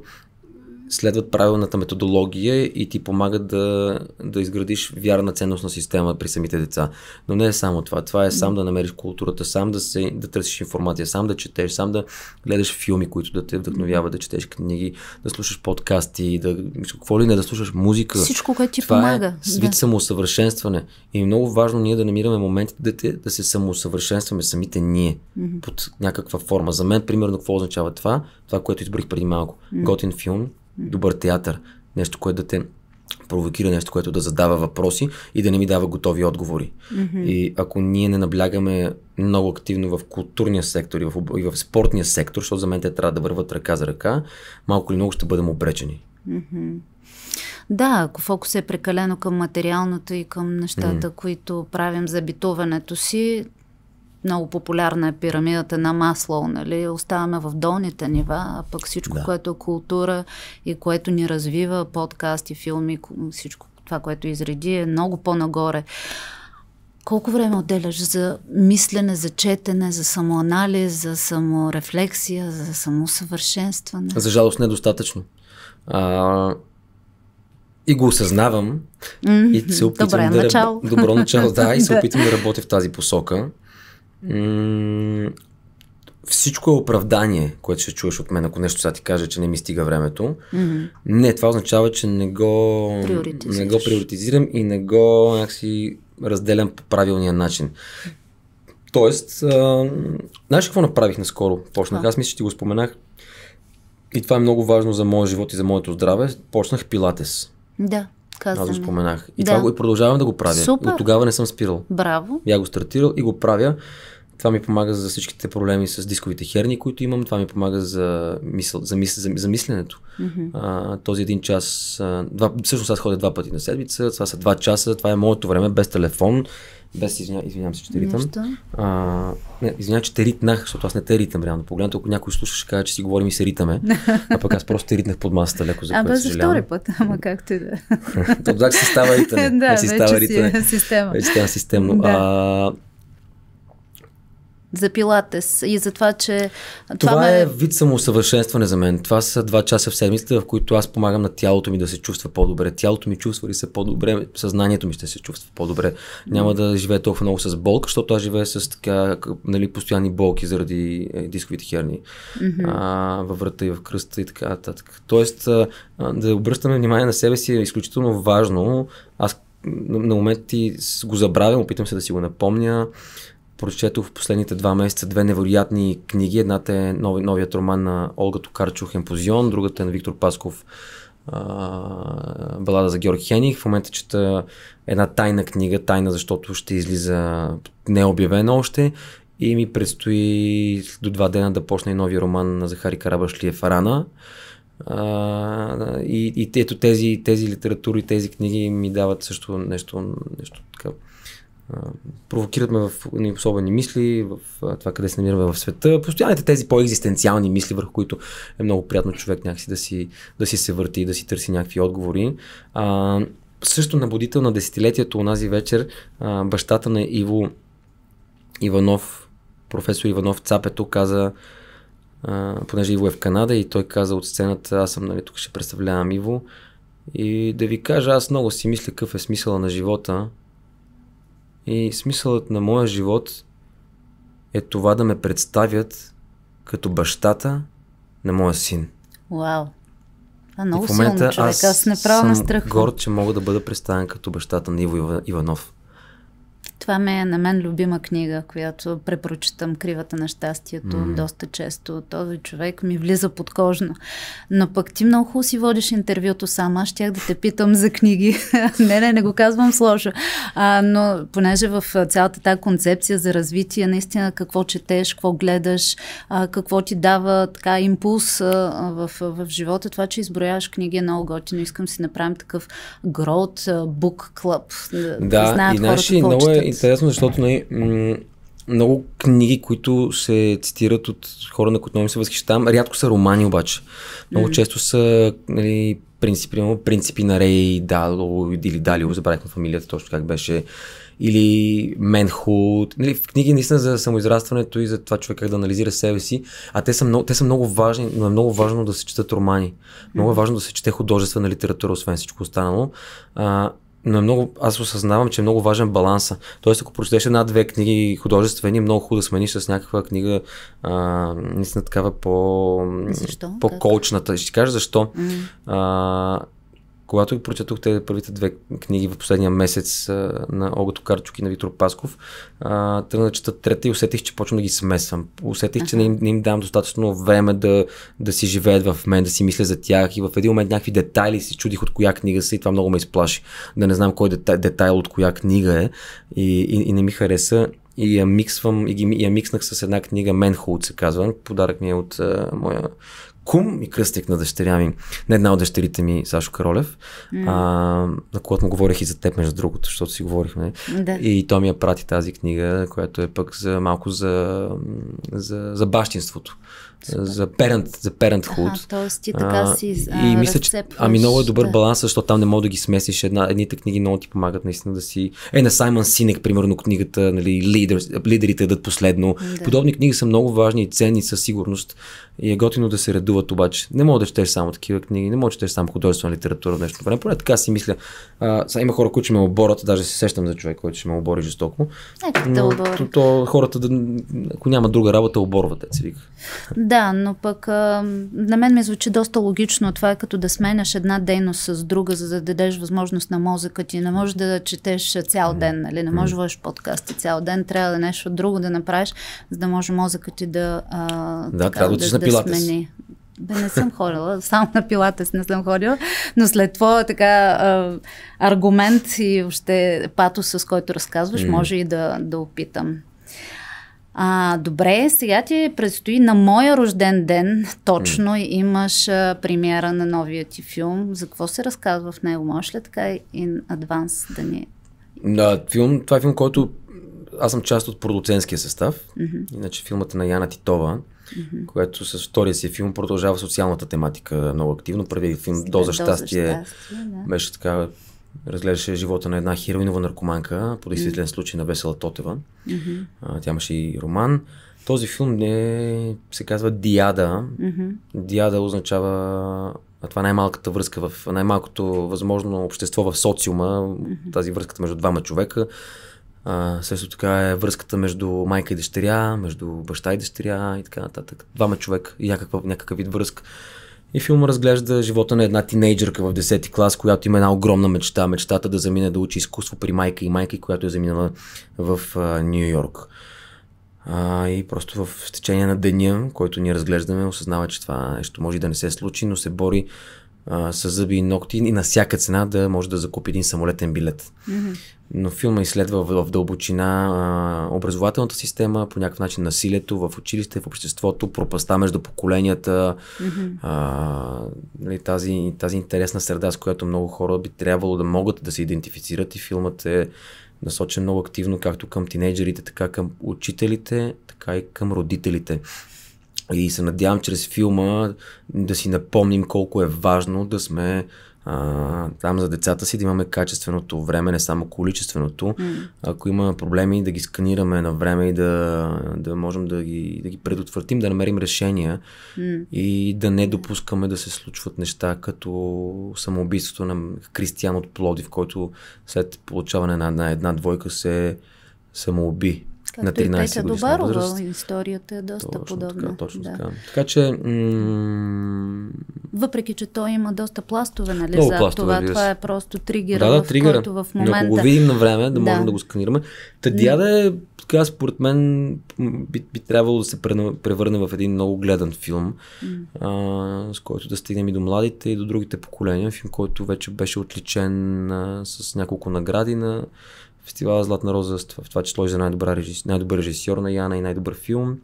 следват правилната методология и ти помагат да, да изградиш вярна ценностна система при самите деца. Но не е само това. Това е сам да намериш културата, сам да, се, да търсиш информация, сам да четеш, сам да гледаш филми, които да те вдъхновяват, да четеш книги, да слушаш подкасти, да, какво ли не, да слушаш музика. Всичко, което ти това е помага. Е вид да. самоусъвършенстване. И е много важно ние да намираме моментите да, те, да се самоусъвършенстваме самите ние mm-hmm. под някаква форма. За мен, примерно, какво означава това? Това, което избрах преди малко. Mm-hmm. Готин филм, добър театър, нещо, което да те провокира нещо, което да задава въпроси и да не ми дава готови отговори. Mm-hmm. И ако ние не наблягаме много активно в културния сектор и в, и в спортния сектор, защото за мен те трябва да върват ръка за ръка, малко или много ще бъдем обречени. Mm-hmm. Да, ако фокус е прекалено към материалното и към нещата, mm които правим за битуването си, много популярна е пирамидата на масло, нали? Оставаме в долните нива, а пък всичко, да. което е култура и което ни развива, подкасти, филми, всичко това, което изреди е много по-нагоре. Колко време отделяш за мислене, за четене, за самоанализ, за саморефлексия, за самосъвършенстване? За жалост недостатъчно. А, и го осъзнавам. Mm-hmm. И се опитвам Добре, да начало. Раб... Добро начало, да. И се опитвам да работя в тази посока всичко е оправдание, което ще чуеш от мен, ако нещо сега ти каже, че не ми стига времето. Mm-hmm. Не, това означава, че не го, не го приоритизирам и не го някакси разделям по правилния начин. Тоест, а, знаеш какво направих наскоро? Почнах. Аз мисля, че ти го споменах. И това е много важно за моя живот и за моето здраве. Почнах пилатес. Да. казвам. Аз го споменах. И да. това го и продължавам да го правя. Супер. От тогава не съм спирал. Браво. Я го стартирал и го правя. Това ми помага за всичките проблеми с дисковите херни, които имам. Това ми помага за, мисъл, за, мисъл, за, за мисленето. Mm-hmm. А, този един час, а, два, всъщност аз ходя два пъти на седмица, това са два часа, това е моето време без телефон, без, извиня, извинявам се, че те ритам. А, не, че те ритнах, защото аз не те ритам реално. Погледнете, ако някой слуша, ще каже, че си говорим и се ритаме. а пък аз просто те ритнах под масата, леко за което Абе, за втори път, ама както и да. Е. То си става ритане. да, си става ритане. Значи е система. Вече става системно. Да. А, за пилатес и за това, че... Това, това ме... е вид самосъвършенстване за мен. Това са два часа в седмицата, в които аз помагам на тялото ми да се чувства по-добре. Тялото ми чувства ли се по-добре, съзнанието ми ще се чувства по-добре. Няма да живее толкова много с болка, защото аз живея с така, нали, постоянни болки заради е, дисковите херни. Mm-hmm. А, във врата и в кръста и така нататък. Тоест, а, да обръщаме внимание на себе си е изключително важно. Аз на моменти го забравям, опитам се да си го напомня прочетох в последните два месеца две невероятни книги. Едната е нови, новият роман на Олга Токарчо Хемпозион, другата е на Виктор Пасков а, Балада за Георг Хених. В момента чета една тайна книга, тайна, защото ще излиза необявена още. И ми предстои до два дена да почне и новия роман на Захари Карабашлиев Рана. Арана. и, и ето тези, тези литератури, тези книги ми дават също нещо, нещо така провокират ме в особени мисли, в това къде се намираме в света. Постоянните тези по-екзистенциални мисли, върху които е много приятно човек някакси да си, да си се върти и да си търси някакви отговори. А, също набудител на десетилетието онази вечер а, бащата на Иво Иванов, професор Иванов Цапето каза, а, понеже Иво е в Канада и той каза от сцената, аз съм, нали, тук ще представлявам Иво. И да ви кажа, аз много си мисля какъв е смисъла на живота, и смисълът на моя живот е това да ме представят като бащата на моя син. Вау! А много е и в момента силно човек. Аз, аз направо съм страх. горд, че мога да бъда представен като бащата на Иво Иванов. Това ме е на мен любима книга, която препрочитам Кривата на щастието mm. доста често. Този човек ми влиза подкожно. Но пък ти много хубаво си водиш интервюто сама. Аз щях да те питам за книги. не, не, не го казвам с лошо. А, но понеже в цялата тази концепция за развитие, наистина какво четеш, какво гледаш, а, какво ти дава така импулс а, в, в живота, това, че изброяваш книги е много готино. Искам си направим такъв грот, бук клъб. Да, да знаят и наши много е интересно, защото не, нали, много книги, които се цитират от хора, на които много се възхищавам, рядко са романи обаче. Много mm-hmm. често са нали, принципи, принципи на Рей Дало или Далио, забравихме фамилията точно как беше, или Менхуд, нали, в книги наистина за самоизрастването и за това човек как да анализира себе си, а те са много, те са много важни, но е много важно да се четат романи, много е важно да се чете художествена литература, освен всичко останало. А, но е много, аз осъзнавам, че е много важен баланса. Тоест, ако прочетеш една-две книги художествени, много хубаво да смениш с някаква книга, а, наистина такава по, по-колчната. Ще ти кажа защо. Mm. А, когато ги прочетох тези първите две книги в последния месец на Огото Карчук и на Виктор Пасков, тръгна да чета трета и усетих, че почвам да ги смесвам. Усетих, че не им, не им давам достатъчно време да, да си живеят в мен, да си мисля за тях и в един момент някакви детайли си чудих от коя книга са и това много ме изплаши. Да не знам кой детай, детайл от коя книга е и, и, и не ми хареса и я миксвам, и, ги, и я микснах с една книга, Менхолд се казва, подарък ми е от а, моя кум и кръстник на дъщеря ми, не една от дъщерите ми, Сашо Каролев, mm. а, на която му говорих и за теб, между другото, защото си говорихме. Да. И той ми я прати тази книга, която е пък за малко за, за, за бащинството за parent, за parenthood. Аха, тоест ти така си а, и мисля, че, ами много е добър баланс, защото там не мога да ги смесиш. Една, едните книги много ти помагат наистина да си... Е, на Саймън Синек, примерно, книгата, нали, лидер, лидерите дадат последно. Да. Подобни книги са много важни и ценни със сигурност. И е готино да се редуват обаче. Не мога да четеш само такива книги, не мога да четеш само художествена литература в днешно време. Поне така си мисля. А, са, има хора, които ще ме оборят, даже се сещам за човек, който ще ме обори жестоко. Е, но, да то, то, хората, да, ако няма друга работа, оборват, е, Да, да, но пък а, на мен ми звучи доста логично. Това е като да сменяш една дейност с друга, за да дадеш възможност на мозъка ти. Не можеш да четеш цял ден, нали? не можеш да водиш подкасти цял ден. Трябва да нещо друго да направиш, за да може мозъка ти да. А, да, така, трябва да, да, да, да смени. Бе, не съм ходила, само на пилатес не съм ходила, но след твоя така а, аргумент и още патос, с който разказваш, mm. може и да, да опитам. А, добре, сега ти предстои на моя рожден ден, точно mm. имаш а, премиера на новия ти филм. За какво се разказва в него? Можеш ли така in advance да ни... Да, филм, това е филм, който аз съм част от продуцентския състав. Mm-hmm. Иначе филмът е на Яна Титова, mm-hmm. която с втория си филм продължава социалната тематика много активно. Първият филм До за щастие беше така разглеждаше живота на една хероинова наркоманка по действителен случай на Весела Тотева. Mm-hmm. А, тя имаше и роман. Този филм не се казва Диада. Mm-hmm. Диада означава а това е най-малката връзка в най-малкото възможно общество в социума, mm-hmm. тази връзката между двама човека. А, също така е връзката между майка и дъщеря, между баща и дъщеря и така нататък. Двама човек и някаква, някакъв вид връзка. И филма разглежда живота на една тинейджърка в 10-ти клас, която има една огромна мечта. Мечтата да замине да учи изкуство при майка и майка, която е заминала в Нью Йорк. А, и просто в течение на деня, който ние разглеждаме, осъзнава, че това нещо може да не се случи, но се бори а, с зъби и ногти и на всяка цена да може да закупи един самолетен билет. Mm-hmm. Но филма изследва в, в дълбочина а, образователната система, по някакъв начин насилието в училище, в обществото, пропаста между поколенията, mm-hmm. а, и нали, тази, тази интересна среда, с която много хора би трябвало да могат да се идентифицират и филмът е насочен много активно както към тинейджерите, така към учителите, така и към родителите. И се надявам чрез филма да си напомним колко е важно да сме а, там за децата си да имаме качественото време, не само количественото. Mm. Ако има проблеми, да ги сканираме на време и да, да можем да ги, да ги предотвратим, да намерим решения mm. и да не допускаме да се случват неща като самоубийството на Кристиян от Плоди, в който след получаване на една, една двойка се самоуби. Както на 13 годишна възраст. историята е доста точно подобна. Така, точно да. така. Така че... М- Въпреки, че той има доста пластове, нали, Много за пластове, това, това е просто тригера, да, да, в който в момента... Но ако го видим на време, да, можем да го сканираме. Та дяда е, така според мен, би, би трябвало да се превърне в един много гледан филм, а, с който да стигнем и до младите, и до другите поколения. Филм, който вече беше отличен а, с няколко награди на фестивала Златна роза, в това число и за най-добър режисьор, най-добър режисьор на Яна и най-добър филм.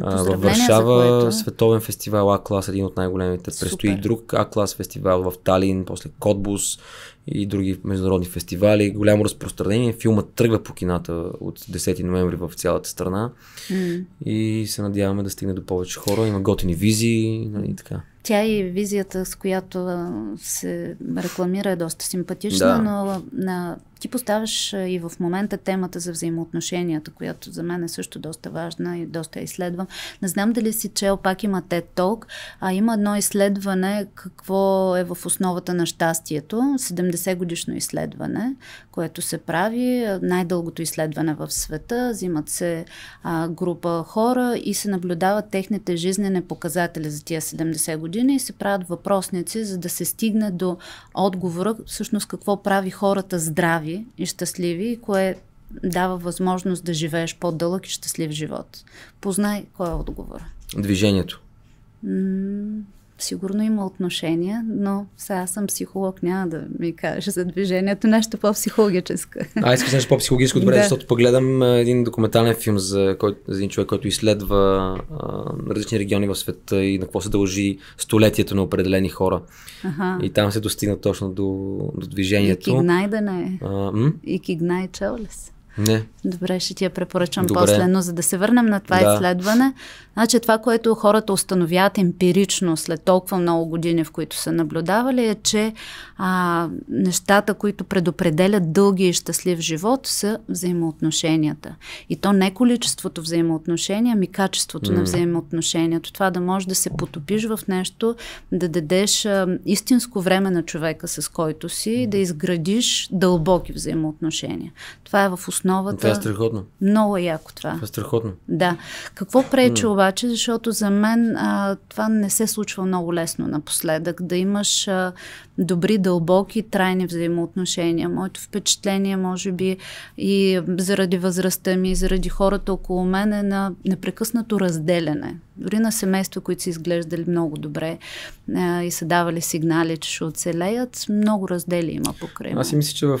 В във Варшава, което... световен фестивал А-клас, един от най-големите. Престои друг А-клас фестивал в Талин, после Котбус и други международни фестивали. Голямо разпространение. Филмът тръгва по кината от 10 ноември в цялата страна. И се надяваме да стигне до повече хора. Има готини визии и нали, така. Тя и визията, с която се рекламира, е доста симпатична, да. но на ти поставяш и в момента темата за взаимоотношенията, която за мен е също доста важна и доста я изследвам. Не знам дали си чел, пак има TED Talk, а има едно изследване какво е в основата на щастието. 70 годишно изследване, което се прави, най-дългото изследване в света. Взимат се а, група хора и се наблюдават техните жизнени показатели за тия 70 години и се правят въпросници, за да се стигне до отговора всъщност какво прави хората здрави здрави и щастливи и кое дава възможност да живееш по-дълъг и щастлив живот? Познай кой е отговор. Движението. М- сигурно има отношения, но сега аз съм психолог, няма да ми кажеш за движението, нещо по-психологическо. А, искаш нещо по-психологическо, добре, да. защото погледам един документален филм за, кой, за един човек, който изследва а, различни региони в света и на какво се дължи столетието на определени хора. Ага. И там се достигна точно до, до движението. И Кигнай да не е. И Кигнай Чаулес. Не. Добре, ще ти я препоръчам Добре. после, но за да се върнем на това да. изследване, Значи това, което хората установяват емпирично след толкова много години, в които са наблюдавали, е, че а, нещата, които предопределят дълги и щастлив живот, са взаимоотношенията. И то не количеството взаимоотношения, ами качеството mm. на взаимоотношението. Това да можеш да се потопиш в нещо, да дадеш а, истинско време на човека, с който си, да изградиш дълбоки взаимоотношения. Това е в основата. Това е страхотно. Много яко това. Това е страхотно. Да. Какво пречи mm обаче, защото за мен а, това не се случва много лесно напоследък. Да имаш а, добри, дълбоки, трайни взаимоотношения. Моето впечатление, може би, и заради възрастта ми, и заради хората около мен е на непрекъснато разделяне. Дори на семейства, които са изглеждали много добре е, и са давали сигнали, че ще оцелеят, много раздели има покрай. Аз си мисля, че в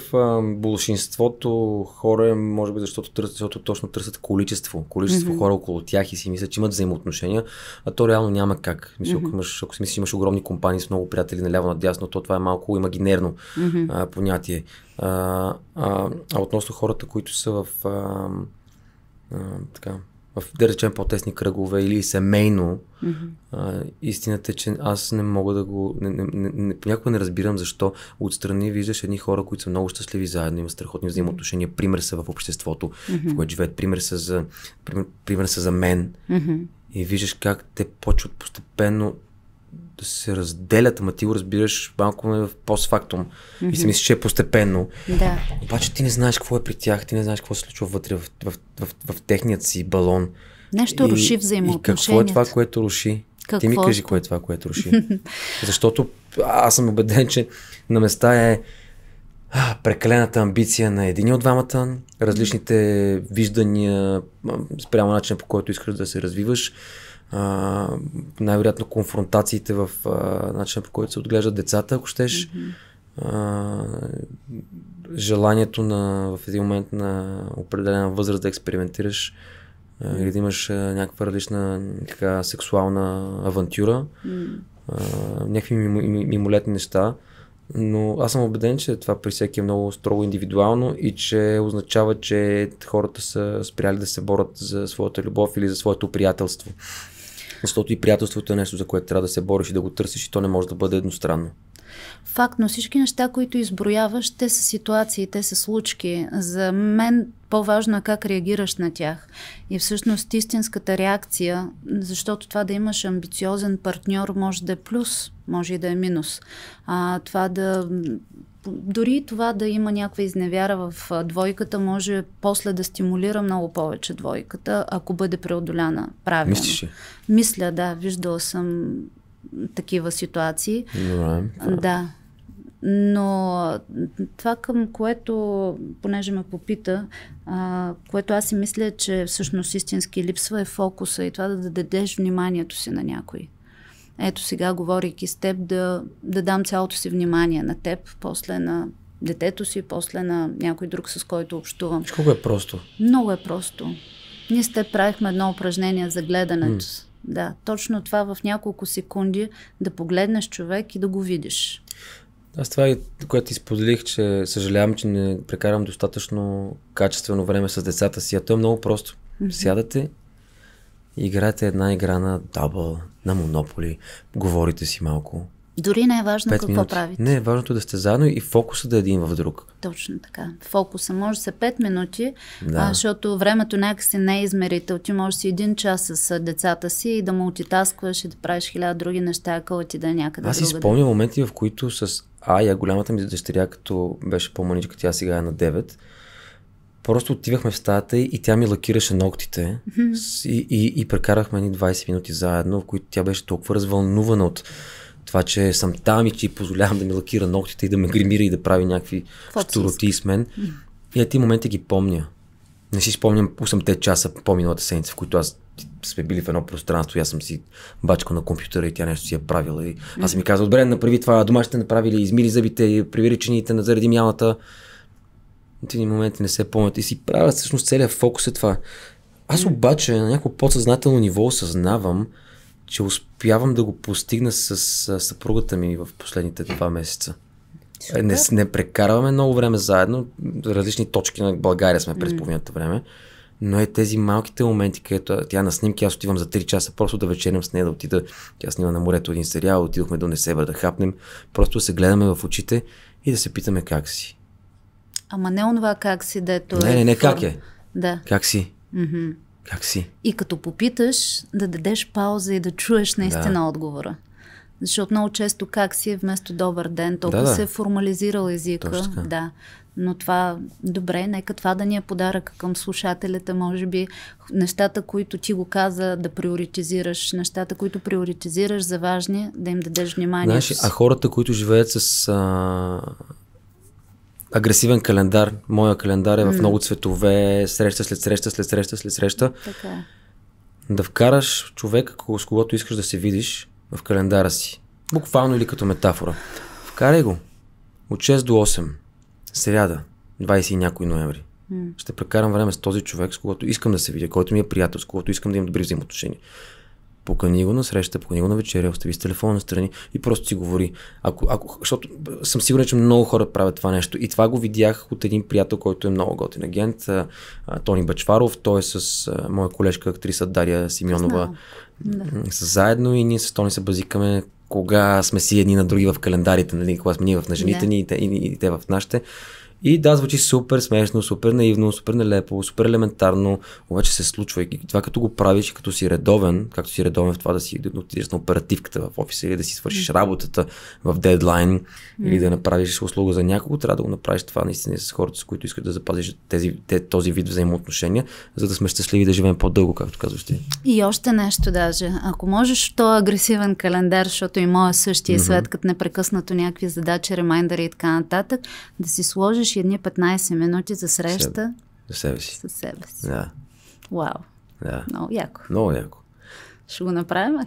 болшинството хора, е, може би защото, търсят, защото точно търсят количество. Количество mm-hmm. хора около тях и си мислят, че имат взаимоотношения, а то реално няма как. Мисля, mm-hmm. ако, имаш, ако си мислиш, имаш огромни компании с много приятели наляво-надясно, то това това е малко имагинерно mm-hmm. а, понятие. А, а, а относно хората, които са в, а, а, така, в да речем по-тесни кръгове или семейно, mm-hmm. а, истината е, че аз не мога да го... Не, не, не, понякога не разбирам защо отстрани виждаш едни хора, които са много щастливи заедно, имат страхотни взаимоотношения, пример са в обществото, mm-hmm. в което живеят, пример са за, пример, пример са за мен. Mm-hmm. И виждаш как те почват постепенно да се разделят, ама ти го разбираш малко е в постфактум. Mm-hmm. И си мислиш, че е постепенно. Да. Обаче ти не знаеш какво е при тях, ти не знаеш какво се случва вътре в, в, в, в, в техният си балон. Нещо и, руши взаимоотношението. И какво е това, което руши? Какво? Ти ми кажи кое е това, което руши. Защото аз съм убеден, че на места е а, прекалената амбиция на един от двамата, различните виждания спрямо начина по който искаш да се развиваш, най-вероятно конфронтациите в а, начина по който се отглеждат децата, ако щеш. Mm-hmm. А, желанието на, в един момент на определена възраст да експериментираш а, или да имаш а, някаква различна така, сексуална авантюра, mm. а, някакви мим, мимолетни неща. Но аз съм убеден, че това при всеки е много строго индивидуално и че означава, че хората са спряли да се борят за своята любов или за своето приятелство. Защото и приятелството е нещо, за което трябва да се бориш и да го търсиш и то не може да бъде едностранно. Факт, но всички неща, които изброяваш, те са ситуации, те са случки. За мен по-важно е как реагираш на тях. И всъщност истинската реакция, защото това да имаш амбициозен партньор може да е плюс, може и да е минус. А, това да дори това да има някаква изневяра в двойката, може после да стимулира много повече двойката, ако бъде преодоляна правилно. Мислиш Мисля, да. Виждала съм такива ситуации. Добре, да. да. Но това към което, понеже ме попита, а, което аз си мисля, че всъщност истински липсва е фокуса и това да дадеш вниманието си на някой ето сега, говорейки с теб, да, да дам цялото си внимание на теб, после на детето си, после на някой друг, с който общувам. Колко е просто? Много е просто. Ние с теб правихме едно упражнение за гледането. Mm. Да, точно това в няколко секунди да погледнеш човек и да го видиш. Аз това, което ти споделих, че съжалявам, че не прекарам достатъчно качествено време с децата си, а то е много просто. Mm-hmm. Сядате, играете една игра на дабъл, на монополи, говорите си малко. Дори не е важно какво минути. правите. Не, е важното да сте заедно и фокуса да е един в друг. Точно така. Фокуса може да са 5 минути, да. а, защото времето някакси не е измерител. Ти можеш си един час с децата си и да мултитаскваш и да правиш хиляда други неща, ако ти да е някъде Аз си спомням моменти, в които с Ая, голямата ми дъщеря, като беше по-маничка, тя сега е на 9, Просто отивахме в стаята и тя ми лакираше ногтите mm-hmm. и, и, и прекарахме ни 20 минути заедно, в които тя беше толкова развълнувана от това, че съм там и че позволявам да ми лакира ногтите и да ме гримира и да прави някакви штуроти с мен. Mm-hmm. И на тези моменти ги помня. Не си спомням 8-те часа по-миналата седмица, в които аз сме били в едно пространство и аз съм си бачка на компютъра и тя нещо си е правила. И аз съм ми казал, добре, направи това, домашните направили, измили зъбите, привери чините, заради мялата тини моменти не се помнят и си правят всъщност целият фокус е това. Аз обаче на някакво подсъзнателно ниво осъзнавам, че успявам да го постигна с, съпругата ми в последните два месеца. Е, не, не прекарваме много време заедно, различни точки на България сме през половината време, но е тези малките моменти, където тя на снимки, аз отивам за 3 часа, просто да вечерям с нея, да отида, тя снима на морето един сериал, отидохме до Несебър да хапнем, просто да се гледаме в очите и да се питаме как си. Ама не онова как си, дето не, е... Не, не, не, как е. Да. Как си? Mm-hmm. Как си? И като попиташ, да дадеш пауза и да чуеш наистина да. отговора. Защото много често как си е вместо добър ден, толкова да, да. се е формализирал езика. Точно. Да. Но това, добре, нека това да ни е подарък към слушателите, може би нещата, които ти го каза да приоритизираш, нещата, които приоритизираш за важни, да им дадеш внимание. Знаеш, а хората, които живеят с а, агресивен календар. Моя календар е в много цветове, среща след среща, след среща, след среща. Така е. Да вкараш човека, с когото искаш да се видиш, в календара си. Буквално или като метафора. Вкарай го. От 6 до 8. Сряда. 20 и някой ноември. Ще прекарам време с този човек, с когото искам да се видя, който ми е приятел, с когото искам да имам добри взаимоотношения. Покани го на среща, покани го на вечеря, остави с телефона настрани и просто си говори. Ако, ако, защото съм сигурен, че много хора правят това нещо. И това го видях от един приятел, който е много готин агент, Тони Бачваров. Той е с моя колежка, актриса Дария Симеонова. Да. заедно и ние с Тони се базикаме кога сме си едни на други в календарите, нали, кога сме ние в на жените да. ни и те, и, и те в нашите. И да, звучи супер смешно, супер наивно, супер нелепо, супер елементарно, обаче се случва и това като го правиш и като си редовен, както си редовен в това да си отидеш на оперативката в офиса или да си свършиш mm. работата в дедлайн mm. или да направиш услуга за някого, трябва да го направиш това наистина с хората, с които искаш да запазиш тези, този вид взаимоотношения, за да сме щастливи да живеем по-дълго, както казваш ти. И още нещо даже. Ако можеш, то е агресивен календар, защото и моя същия, mm-hmm. след като непрекъснато някакви задачи, ремайндъри и така нататък, да си сложиш отделиш едни 15 минути за среща за себе си. Със себе си. Да. Вау. Да. Много яко. Много яко. Ще го направим ли?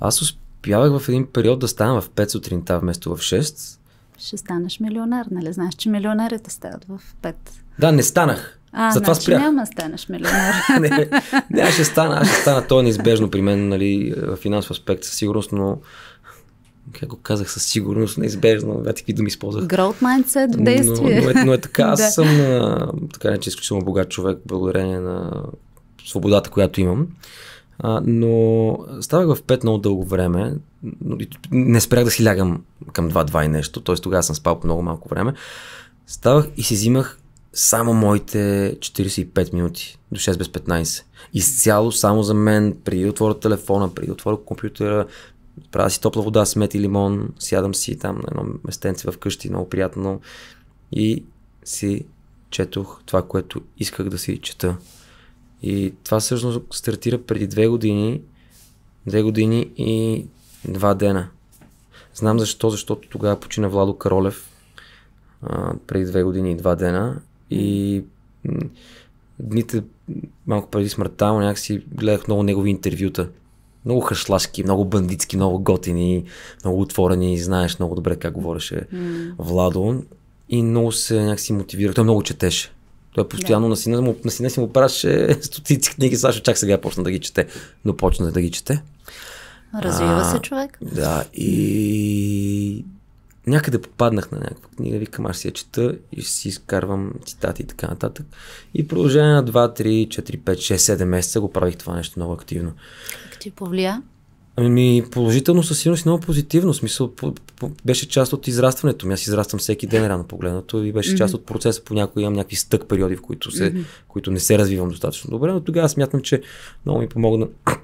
Аз успявах в един период да стана в 5 сутринта вместо в 6. Ще станеш милионер, нали? Знаеш, че милионерите стават в 5. Да, не станах. А, Затова значи спрях. няма станеш милионер. не, не, аз ще стана, аз ще стана, то е неизбежно при мен, нали, финансов аспект със сигурност, но как го казах със сигурност, неизбежно, да, такива думи използвах. Growth mindset в действие. Но, но, е, но е така, аз съм така не че изключително богат човек, благодарение на свободата, която имам. А, но ставах в 5 много дълго време, не спрях да си лягам към 2-2 и нещо, т.е. тогава съм спал по много малко време. Ставах и си взимах само моите 45 минути до 6 без 15. Изцяло само за мен, преди да отворя телефона, преди да отворя компютъра, правя си топла вода с мет и лимон, сядам си там на едно местенце къщи много приятно и си четох това, което исках да си чета. И това всъщност стартира преди две години, две години и два дена. Знам защо, защото тогава почина Владо Каролев а, преди две години и два дена и дните малко преди смъртта му някакси гледах много негови интервюта много хашлашки, много бандитски, много готини, много отворени, знаеш много добре как говореше mm. Владо. И много се някакси мотивира. Той много четеше. Той постоянно yeah. на, сина му, на сина си му праше стотици книги, Сашо чак сега почна да ги чете, но почна да ги чете. Развива а, се човек. Да, и някъде попаднах на някаква книга, викам, аз си я чета и си изкарвам цитати и така нататък. И продължение на 2, 3, 4, 5, 6, 7 месеца го правих това нещо много активно. Как ти повлия? Ами, положително със сигурност много позитивно. Смисъл, по, по, беше част от израстването ми. Аз израствам всеки ден рано погледнато и беше mm-hmm. част от процеса. Понякога имам някакви стък периоди, в които, се, mm-hmm. които не се развивам достатъчно добре, но тогава смятам, че много ми помогна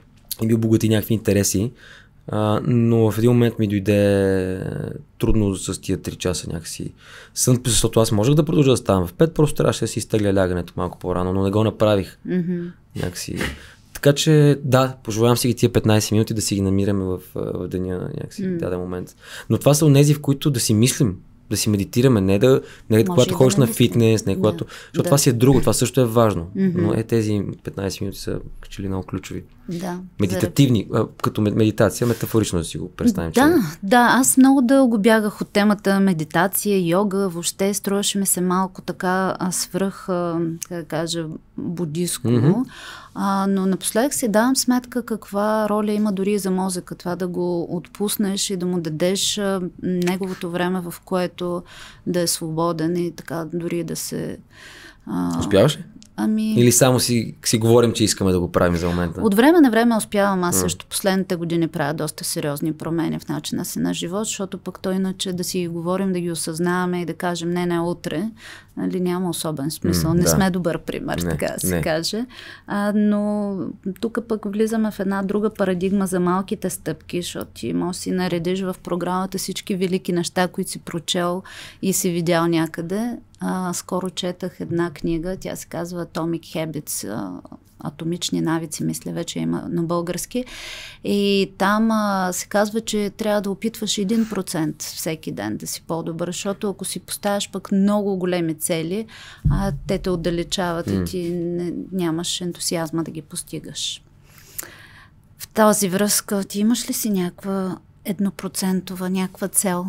и ми обогати някакви интереси, а, но в един момент ми дойде е, трудно с тия 3 часа някакси. Сън, защото аз можех да продължа да ставам в 5, просто трябваше да си изтегля лягането малко по-рано, но не го направих. Mm-hmm. Някакси. Така че, да, пожелавам си ги тия 15 минути да си ги намираме в, е, в деня някакси, mm. hmm даден момент. Но това са онези, в които да си мислим, да си медитираме, не да, не Може когато да ходиш да на фитнес, не не когато, защото да. това си е друго, това също е важно. Mm-hmm. Но е тези 15 минути са качели много ключови. Да, Медитативни, заради... като медитация, метафорично да си го представим. Да, че... да, аз много дълго бягах от темата медитация, йога, въобще строеше ми се малко така свръх, как да кажа, будиско. Mm-hmm. А, но напоследък си давам сметка каква роля има дори за мозъка. Това да го отпуснеш и да му дадеш неговото време, в което да е свободен и така дори да се... А... Успяваш ли? Ами... Или само си, си говорим, че искаме да го правим за момента? От време на време успявам. Аз също последните години правя доста сериозни промени в начина си на живот, защото пък той иначе да си говорим, да ги осъзнаваме и да кажем не, не, утре нали, няма особен смисъл. Mm, не да. сме добър пример, не, така да се не. каже. А, но тук пък влизаме в една друга парадигма за малките стъпки, защото ти може си наредиш в програмата всички велики неща, които си прочел и си видял някъде. А, скоро четах една книга, тя се казва Atomic Habits, а, Атомични навици, мисля, вече има на български. И там а, се казва, че трябва да опитваш 1% всеки ден да си по-добър, защото ако си поставяш пък много големи цели, а, те те отдалечават mm. и ти не, нямаш ентусиазма да ги постигаш. В тази връзка ти имаш ли си някаква еднопроцентова, някаква цел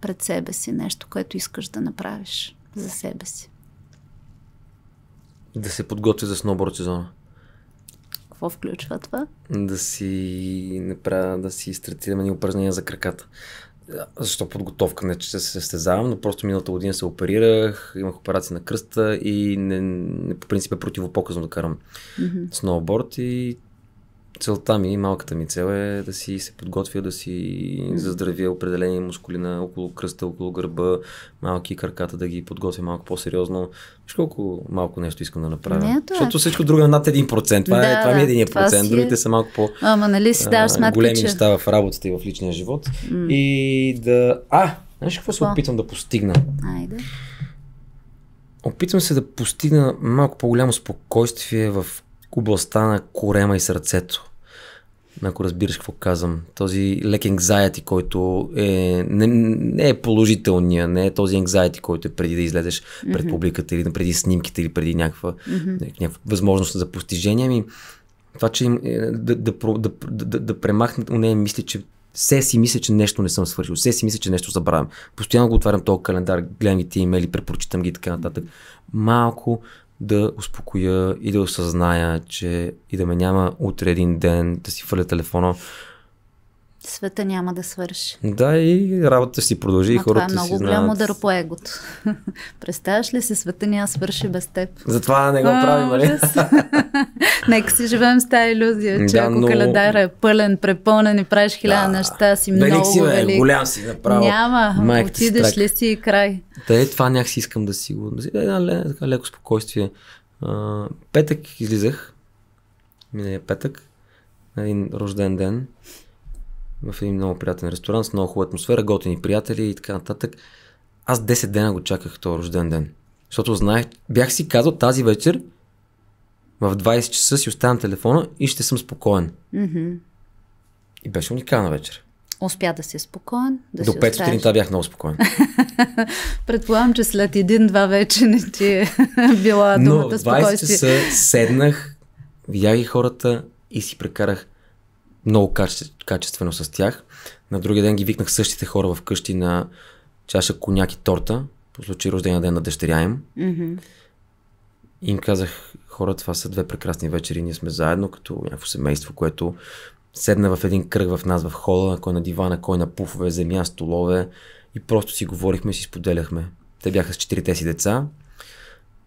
пред себе си, нещо, което искаш да направиш за себе си? Да се подготви за сноуборд сезона. Какво включва това? Да си направя, да си стартираме ни упражнения за краката. Защо подготовка? Не, че се състезавам, но просто миналата година се оперирах, имах операция на кръста и не, не, по принцип е противопоказно да карам mm-hmm. сноуборд и целта ми, малката ми цел е да си се подготвя, да си заздравя определени мускулина около кръста, около гърба, малки краката, да ги подготвя малко по-сериозно. Виж колко малко нещо искам да направя. Не, това Защото е. всичко друго е над 1%. Това, е- да, е, това ми е един процент. си... Е. Другите са малко по Ама, нали си а, сметка, големи че... неща в работата и в личния живот. М. И да... А, знаеш какво се опитвам да постигна? Айде. Опитвам се да постигна малко по-голямо спокойствие в областта на корема и сърцето. Ако разбираш какво казвам. Този лек anxiety, който е, не, не е положителния, не е този anxiety, който е преди да излезеш пред mm-hmm. публиката или преди снимките или преди някаква, mm-hmm. някаква възможност за постижение. Ми, това, че им, е, да, да, да, да, да премахне у нея мисли, че все си мисля, че нещо не съм свършил, все си мисля, че нещо забравям. Постоянно го отварям този календар, гледам ги тия имейли, препрочитам ги и така нататък. Малко да успокоя и да осъзная, че и да ме няма утре един ден да си фърля телефона света няма да свърши. Да, и работата си продължи, и хората е си Това е много голям удар по егото. Представяш ли се, света няма свърши без теб? Затова не го правим, нали? Нека си живеем с тази иллюзия, че ако но... календара е пълен, препълнен и правиш хиляда да, неща, си много си, бе, голям си направо. Няма, Майк отидеш ли си и край. Да, е, това някакси искам да си го... Да, една така леко спокойствие. А, петък излизах, миналия петък, на един рожден ден в един много приятен ресторант с много хубава атмосфера, готини приятели и така нататък. Аз 10 дена го чаках този рожден ден. Защото знаех, бях си казал тази вечер, в 20 часа си оставям телефона и ще съм спокоен. Mm-hmm. И беше уникална вечер. Успя да си е спокоен. Да До 5 сутринта бях много спокоен. Предполагам, че след един-два вече не ти е била думата Но 20 спокойствие. часа седнах, видях и хората и си прекарах много каче, качествено с тях. На другия ден ги викнах същите хора в къщи на чаша коняк и торта, по случай рождения ден на дъщеря им. Mm-hmm. И им казах, хора, това са две прекрасни вечери, ние сме заедно, като някакво семейство, което седна в един кръг в нас в хола, кой на дивана, кой на пуфове, земя, столове и просто си говорихме и си споделяхме. Те бяха с четирите си деца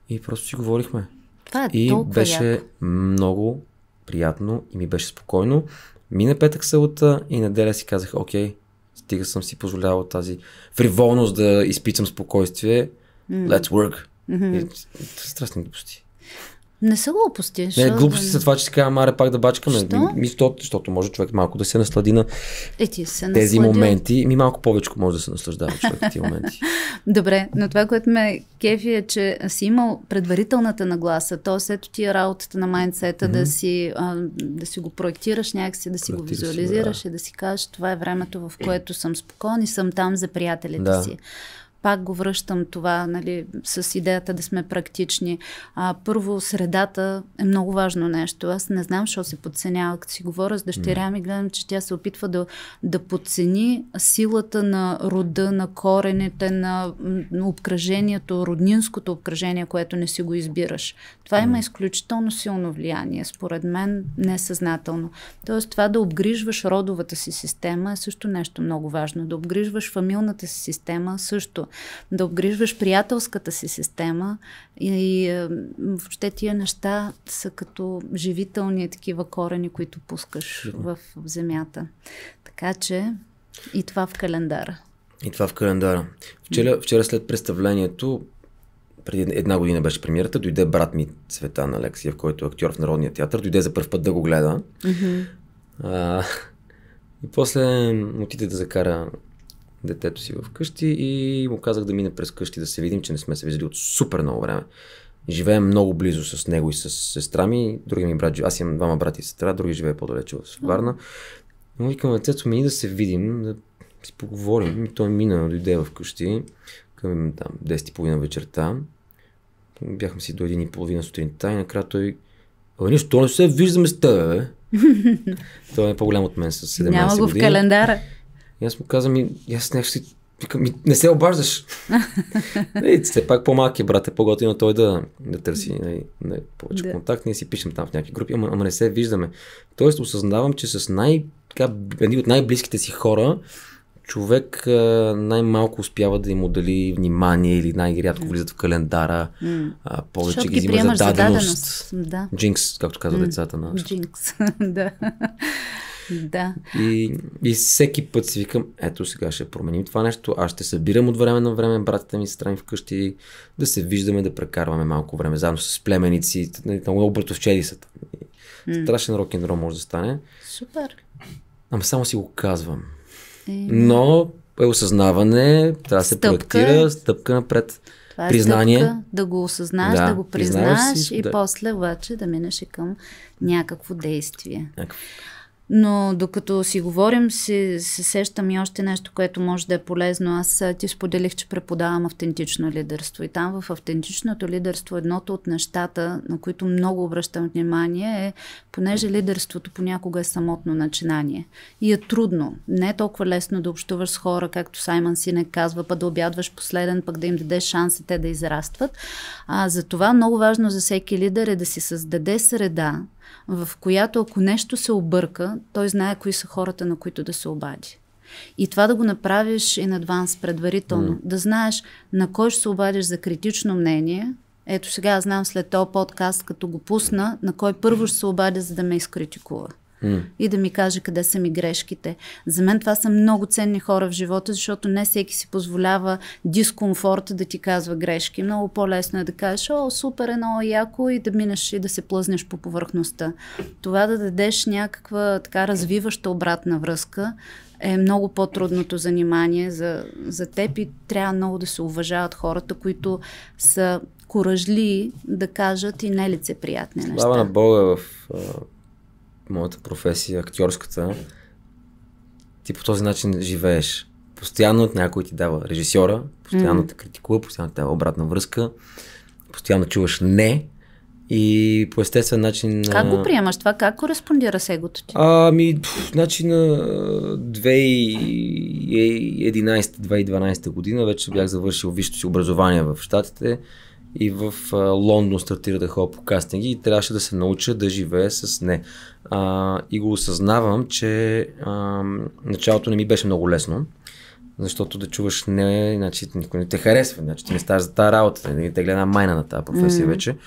и просто си говорихме. Това е и беше яко. много приятно и ми беше спокойно. Мина петък събота и неделя си казах, окей, стига съм си позволявал тази фриволност да изпитам спокойствие. Mm. Let's work. Mm-hmm. Страстни глупости. Не са глупости. Не, шо, глупости да... са това, че си казвам, аре пак да бачкаме. Що? защото може човек малко да се наслади на е, ти се тези насладил. моменти. Ми малко повече може да се наслаждава човек в тези моменти. Добре, но това, което ме кефи е, че си имал предварителната нагласа. Тоест, ето ти е работата на майндсета mm-hmm. да, си, а, да си го проектираш някакси, да си Проектира го визуализираш си, да. и да си кажеш, това е времето, в което съм спокоен и съм там за приятелите да. си пак го връщам това, нали, с идеята да сме практични. А, първо, средата е много важно нещо. Аз не знам, що се подценява. Като си говоря с дъщеря ми, гледам, че тя се опитва да, да подцени силата на рода, на корените, на, на обкръжението, роднинското обкръжение, което не си го избираш. Това има изключително силно влияние, според мен, несъзнателно. Тоест, това да обгрижваш родовата си система е също нещо много важно. Да обгрижваш фамилната си система също да обгрижваш приятелската си система и, и е, въобще тия неща са като живителни такива корени, които пускаш в, в земята. Така че и това в календара. И това в календара. Вчера, вчера след представлението, преди една година беше премиерата, дойде брат ми Алексия, в който е актьор в Народния театър, дойде за първ път да го гледа. Mm-hmm. А, и после отиде да закара детето си вкъщи и му казах да мине през къщи да се видим, че не сме се виждали от супер много време. Живеем много близо с него и с сестра ми, други ми брат, аз имам двама брати и сестра, други живее по-далече в Варна. Но викам, детето ми да се видим, да си поговорим. И той мина, дойде вкъщи към там, 10.30 вечерта. Бяхме си до 1.30 сутринта и накрая той Абе, «Ами, нищо, не се виждаме с теб, бе. той е по-голям от мен с 17 години. Няма го години. в календара. И аз му казвам, и аз си, викам, не се обаждаш. и все пак по-малки е брат е по-готино той да, да търси не, нали, не, повече да. контакт. Ние си пишем там в някакви групи, ама, ама не се виждаме. Тоест осъзнавам, че с най, така, едни от най-близките си хора човек най-малко успява да им отдели внимание или най-рядко влизат в календара, mm. а, повече ги взима за даденост. Да. Джинкс, както казват mm. децата на. Джинкс, да. Да. И, и всеки път си викам, ето сега ще променим това нещо, аз ще събирам от време на време братята ми и сестра ми вкъщи, да се виждаме, да прекарваме малко време заедно с племеници, нали, много братовчеди са. Mm. Страшен рок н може да стане. Супер. Ама само си го казвам. Е... Но е осъзнаване, трябва да се стъпка. проектира, стъпка напред. Това е признание. Стъпка, да го осъзнаеш, да, да го признаеш, признаеш си, и да. после обаче да минеш и към някакво действие. Някакво. Но докато си говорим, се, се сещам и още нещо, което може да е полезно. Аз ти споделих, че преподавам автентично лидерство. И там в автентичното лидерство едното от нещата, на които много обръщам внимание е, понеже лидерството понякога е самотно начинание. И е трудно. Не е толкова лесно да общуваш с хора, както Саймън Синек казва, пък да обядваш последен, пък да им дадеш шанси те да израстват. А, за това много важно за всеки лидер е да си създаде среда, в която ако нещо се обърка, той знае кои са хората, на които да се обади. И това да го направиш и адванс предварително. Mm. Да знаеш на кой ще се обадиш за критично мнение. Ето сега знам след този подкаст, като го пусна, на кой първо ще се обадя, за да ме изкритикува и да ми каже къде са ми грешките. За мен това са много ценни хора в живота, защото не всеки си позволява дискомфорт да ти казва грешки. Много по-лесно е да кажеш, о, супер е, много яко и да минеш и да се плъзнеш по повърхността. Това да дадеш някаква така развиваща обратна връзка, е много по-трудното занимание за, за теб и трябва много да се уважават хората, които са коражли да кажат и нелицеприятни неща. Слава на Бога е в моята професия, актьорската, ти по този начин живееш. Постоянно някой ти дава режисьора, постоянно mm-hmm. те критикува, постоянно ти дава обратна връзка, постоянно чуваш не, и по естествен начин. Как го приемаш това? Как кореспондира с егото ти? Ами, значи на 2011-2012 година вече бях завършил висшето си образование в Штатите и в Лондон стартира да ходя по кастинги и трябваше да се науча да живея с не. А, и го осъзнавам, че а, началото не ми беше много лесно, защото да чуваш не, значи никой не те харесва, значи ти не ставаш за тази работа, не нали, те гледа майна на тази професия mm-hmm. вече.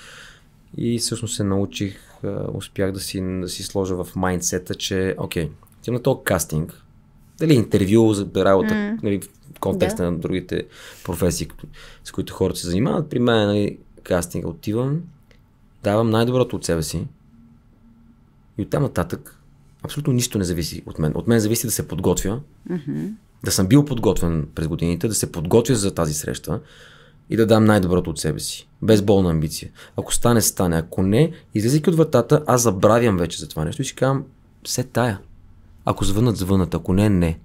И всъщност се научих, успях да си, да си сложа в майндсета, че окей, ти на този кастинг, дали интервю за работа, mm. нали, в контекста yeah. на другите професии, с които хората се занимават. При мен, нали, кастинга отивам, давам най-доброто от себе си и оттам нататък абсолютно нищо не зависи от мен. От мен зависи да се подготвя, mm-hmm. да съм бил подготвен през годините, да се подготвя за тази среща и да дам най-доброто от себе си. Без болна амбиция. Ако стане, стане. Ако не, излизайки от вратата, аз забравям вече за това нещо и ще казвам, се тая. Ако звънат, звънат. Ако не, не.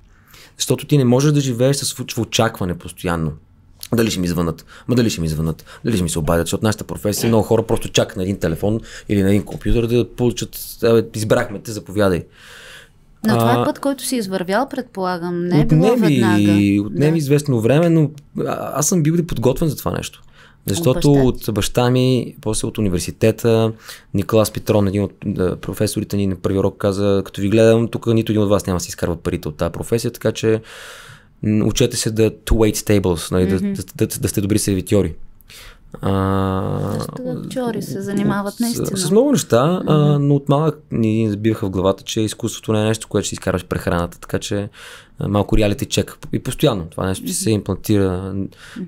Защото ти не можеш да живееш с в очакване постоянно. Дали ще ми звънат? Ма дали ще ми звънат? Дали ще ми се обадят? Защото нашата професия много хора просто чакат на един телефон или на един компютър да получат. Абе, избрахме те, заповядай. Но това е път, който си извървял, предполагам. Не е било отнеми, веднага. Отнеми да. известно време, но аз съм бил подготвен за това нещо. Защото от баща, от баща ми, после от университета, Николас Петрон, един от професорите ни на първи урок, каза, като ви гледам, тук нито един от вас няма да си изкарва парите от тази професия, така че учете се да to weight tables, нали, mm-hmm. да, да, да, да сте добри сервитьори. А, актьори се занимават от, наистина. С, с много неща, mm-hmm. а, но от малък ни забиваха в главата, че изкуството не е нещо, което ще изкарваш прехраната, така че малко реалити чек. И постоянно това нещо mm-hmm. се имплантира. Mm-hmm.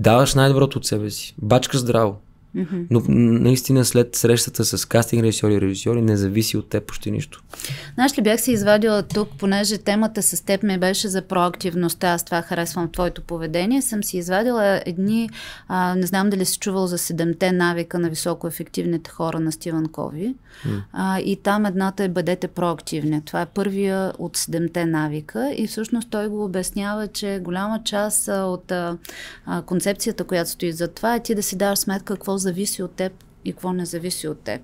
Даваш най-доброто от себе си. Бачка здраво. Mm-hmm. Но наистина след срещата с кастинг режисьори и режисьори не зависи от теб почти нищо. Знаеш ли, бях се извадила тук, понеже темата с теб ми беше за проактивността, аз това харесвам в твоето поведение, съм си извадила едни, а, не знам дали си чувал за седемте навика на високоефективните хора на Стиван Кови. Mm. А, и там едната е бъдете проактивни. Това е първия от седемте навика и всъщност той го обяснява, че голяма част от а, а, концепцията, която стои за това е ти да си даваш сметка какво зависи от теб и какво не зависи от теб.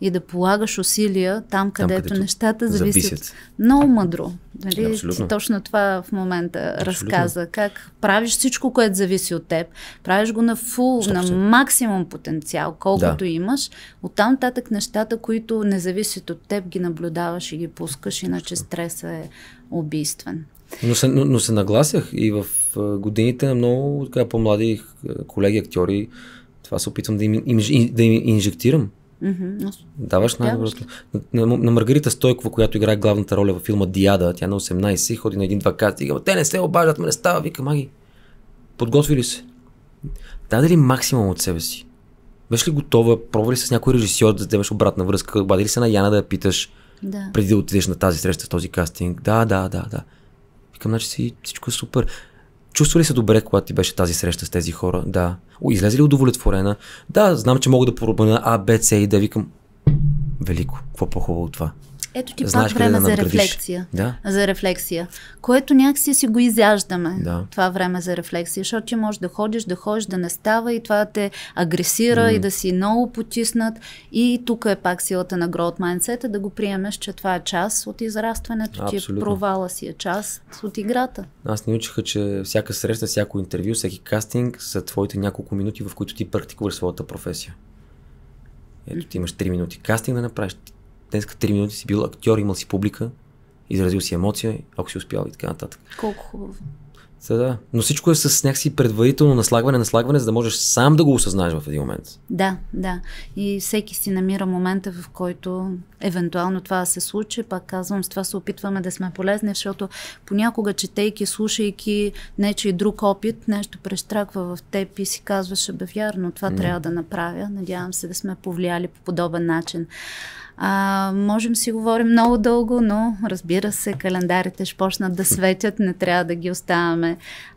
И да полагаш усилия там, където, там, където нещата зависят. зависят. Много мъдро. Нали? Абсолютно. Ти точно това в момента Абсолютно. разказа. Как правиш всичко, което зависи от теб. Правиш го на фул, 100%. на максимум потенциал, колкото да. имаш. Оттам татък нещата, които не зависят от теб, ги наблюдаваш и ги пускаш, иначе стреса е убийствен. Но се, но, но се нагласях и в годините на много така, по-млади колеги актьори, това се опитвам да им, им, да им инжектирам. Mm-hmm. Даваш най-доброто. На, на, на Маргарита Стойкова, която играе главната роля във филма Диада, тя е на 18 ходи на един-два кати. те не се обаждат, ме не става, вика, маги. Подготвили се. Даде ли максимум от себе си? Беше ли готова, пробва ли с някой режисьор да вземеш обратна връзка, обади ли се на Яна да я питаш да. преди да отидеш на тази среща, този кастинг? Да, да, да, да. Викам, значи си, всичко е супер. Чувства ли се добре, когато ти беше тази среща с тези хора? Да. О, излезе ли удовлетворена? Да, знам, че мога да на А, Б, С и да викам. Велико, какво по-хубаво от това? Ето ти Знаеш пак време да за рефлексия. Да. За рефлексия. Което някакси си го изяждаме. Да. Това време за рефлексия. Защото ти можеш да ходиш, да ходиш, да не става и това те агресира mm. и да си много потиснат. И тук е пак силата на growth mindset да го приемеш, че това е част от израстването ти. е Провала си е част от играта. Аз ни учиха, че всяка среща, всяко интервю, всеки кастинг са твоите няколко минути, в които ти практикуваш своята професия. Ето ти имаш 3 минути кастинг да направиш, днеска 3 минути си бил актьор, имал си публика, изразил си емоция, ако си успял и така нататък. Колко хубаво. Да, да. Но всичко е с някакси предварително наслагване, наслагване, за да можеш сам да го осъзнаеш в един момент. Да, да. И всеки си намира момента, в който евентуално това се случи. Пак казвам, с това се опитваме да сме полезни, защото понякога, четейки, слушайки нечи друг опит, нещо прещраква в теб и си казваше бе вярно, това трябва да направя. Надявам се да сме повлияли по подобен начин. А, можем си говорим много дълго, но разбира се, календарите ще почнат да светят, не трябва да ги оставаме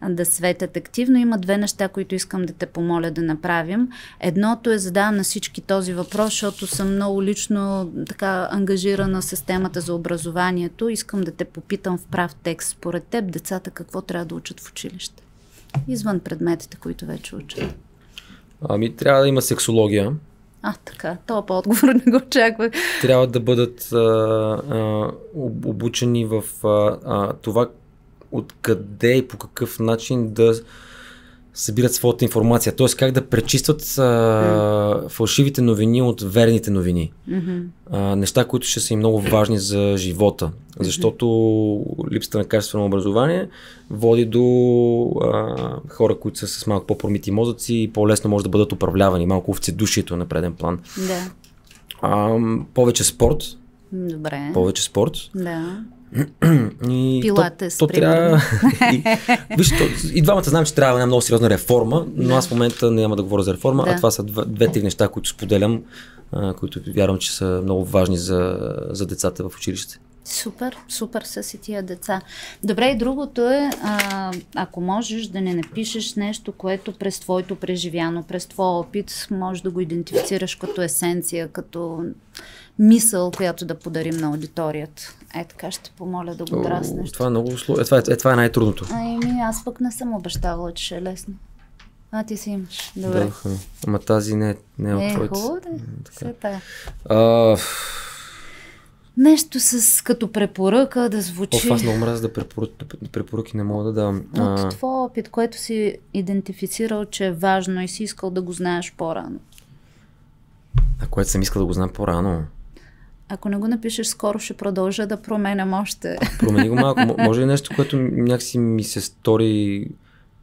да светят активно. Има две неща, които искам да те помоля да направим. Едното е задавам на всички този въпрос, защото съм много лично така ангажирана с темата за образованието. Искам да те попитам в прав текст според теб децата какво трябва да учат в училище. Извън предметите, които вече учат. Ами трябва да има сексология, а, така, то по-отговор не го очаквах. Трябва да бъдат а, а, обучени в а, а, това откъде и по какъв начин да събират своята информация, т.е. как да пречистват а, mm. фалшивите новини от верните новини. Mm-hmm. А, неща, които ще са им много важни за живота, mm-hmm. защото липсата на качествено образование води до а, хора, които са с малко по-промити мозъци и по-лесно може да бъдат управлявани, малко овцедушието на преден план. Да. А, повече спорт. Добре. Повече спорт. Да. И Пилатес, то, то трябва... и, виж, то, и двамата знам, че трябва една много сериозна реформа, но да. аз в момента няма да говоря за реформа, да. а това са две-три неща, които споделям, а, които вярвам, че са много важни за, за децата в училище. Супер, супер са си тия деца. Добре, и другото е, а, ако можеш да не напишеш нещо, което през твоето преживяно, през твоя опит, можеш да го идентифицираш като есенция, като мисъл, която да подарим на аудиторията. Е така ще помоля да го драснеш. Това е много услов... е, това, е, е, това е най-трудното. Ами аз пък не съм обещавала, че ще е лесно. А, ти си имаш. Добре. Да, ха. Ама тази не, е, не е от е, Хубаво, да. А... Нещо с като препоръка да звучи. О, аз много мраз да препоръки, препоръки не мога да дам. А... От твой опит, което си идентифицирал, че е важно и си искал да го знаеш по-рано. А което съм искал да го знам по-рано? Ако не го напишеш скоро, ще продължа да променям още. Промени го малко. Може ли нещо, което някакси ми се стори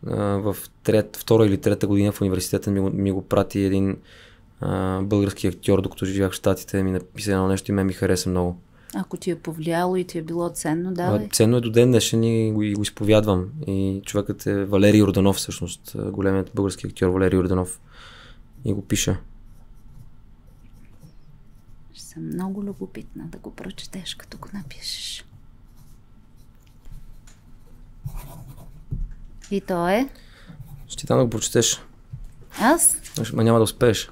в трет, втора или трета година в университета ми, ми го прати един а, български актьор, докато живях в Штатите, ми написа едно нещо и ме ми хареса много. Ако ти е повлияло и ти е било ценно, да. Ценно е до ден днешен и го, и го изповядвам. И човекът е Валерий Орданов, всъщност, големият български актьор Валерий Орданов. И го пиша съм много любопитна да го прочетеш, като го напишеш. И то е? Ще ти да го прочетеш. Аз? Ма няма да успееш.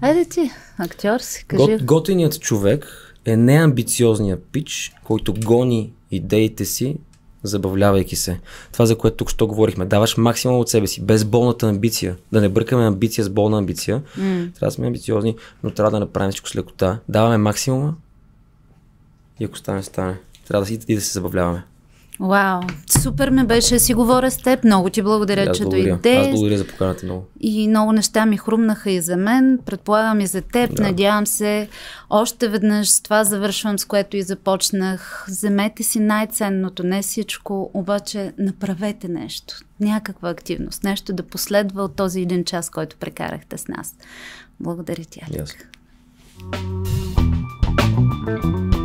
Айде ти, актьор си, кажи. Гот, готиният човек е неамбициозният пич, който гони идеите си забавлявайки се. Това, за което тук що говорихме, даваш максимум от себе си, без болната амбиция. Да не бъркаме амбиция с болна амбиция. Mm. Трябва да сме амбициозни, но трябва да направим всичко с лекота. Даваме максимума и ако стане, стане. Трябва да си и да се забавляваме. Вау, супер ме беше си говоря с теб. Много ти благодаря, че дойде. Аз благодаря за поканата много. И много неща ми хрумнаха и за мен. Предполагам и за теб. Да. Надявам се още веднъж с това завършвам, с което и започнах. Вземете си най-ценното, не всичко, обаче направете нещо. Някаква активност, нещо да последва от този един час, който прекарахте с нас. Благодаря ти, Алик. Yes.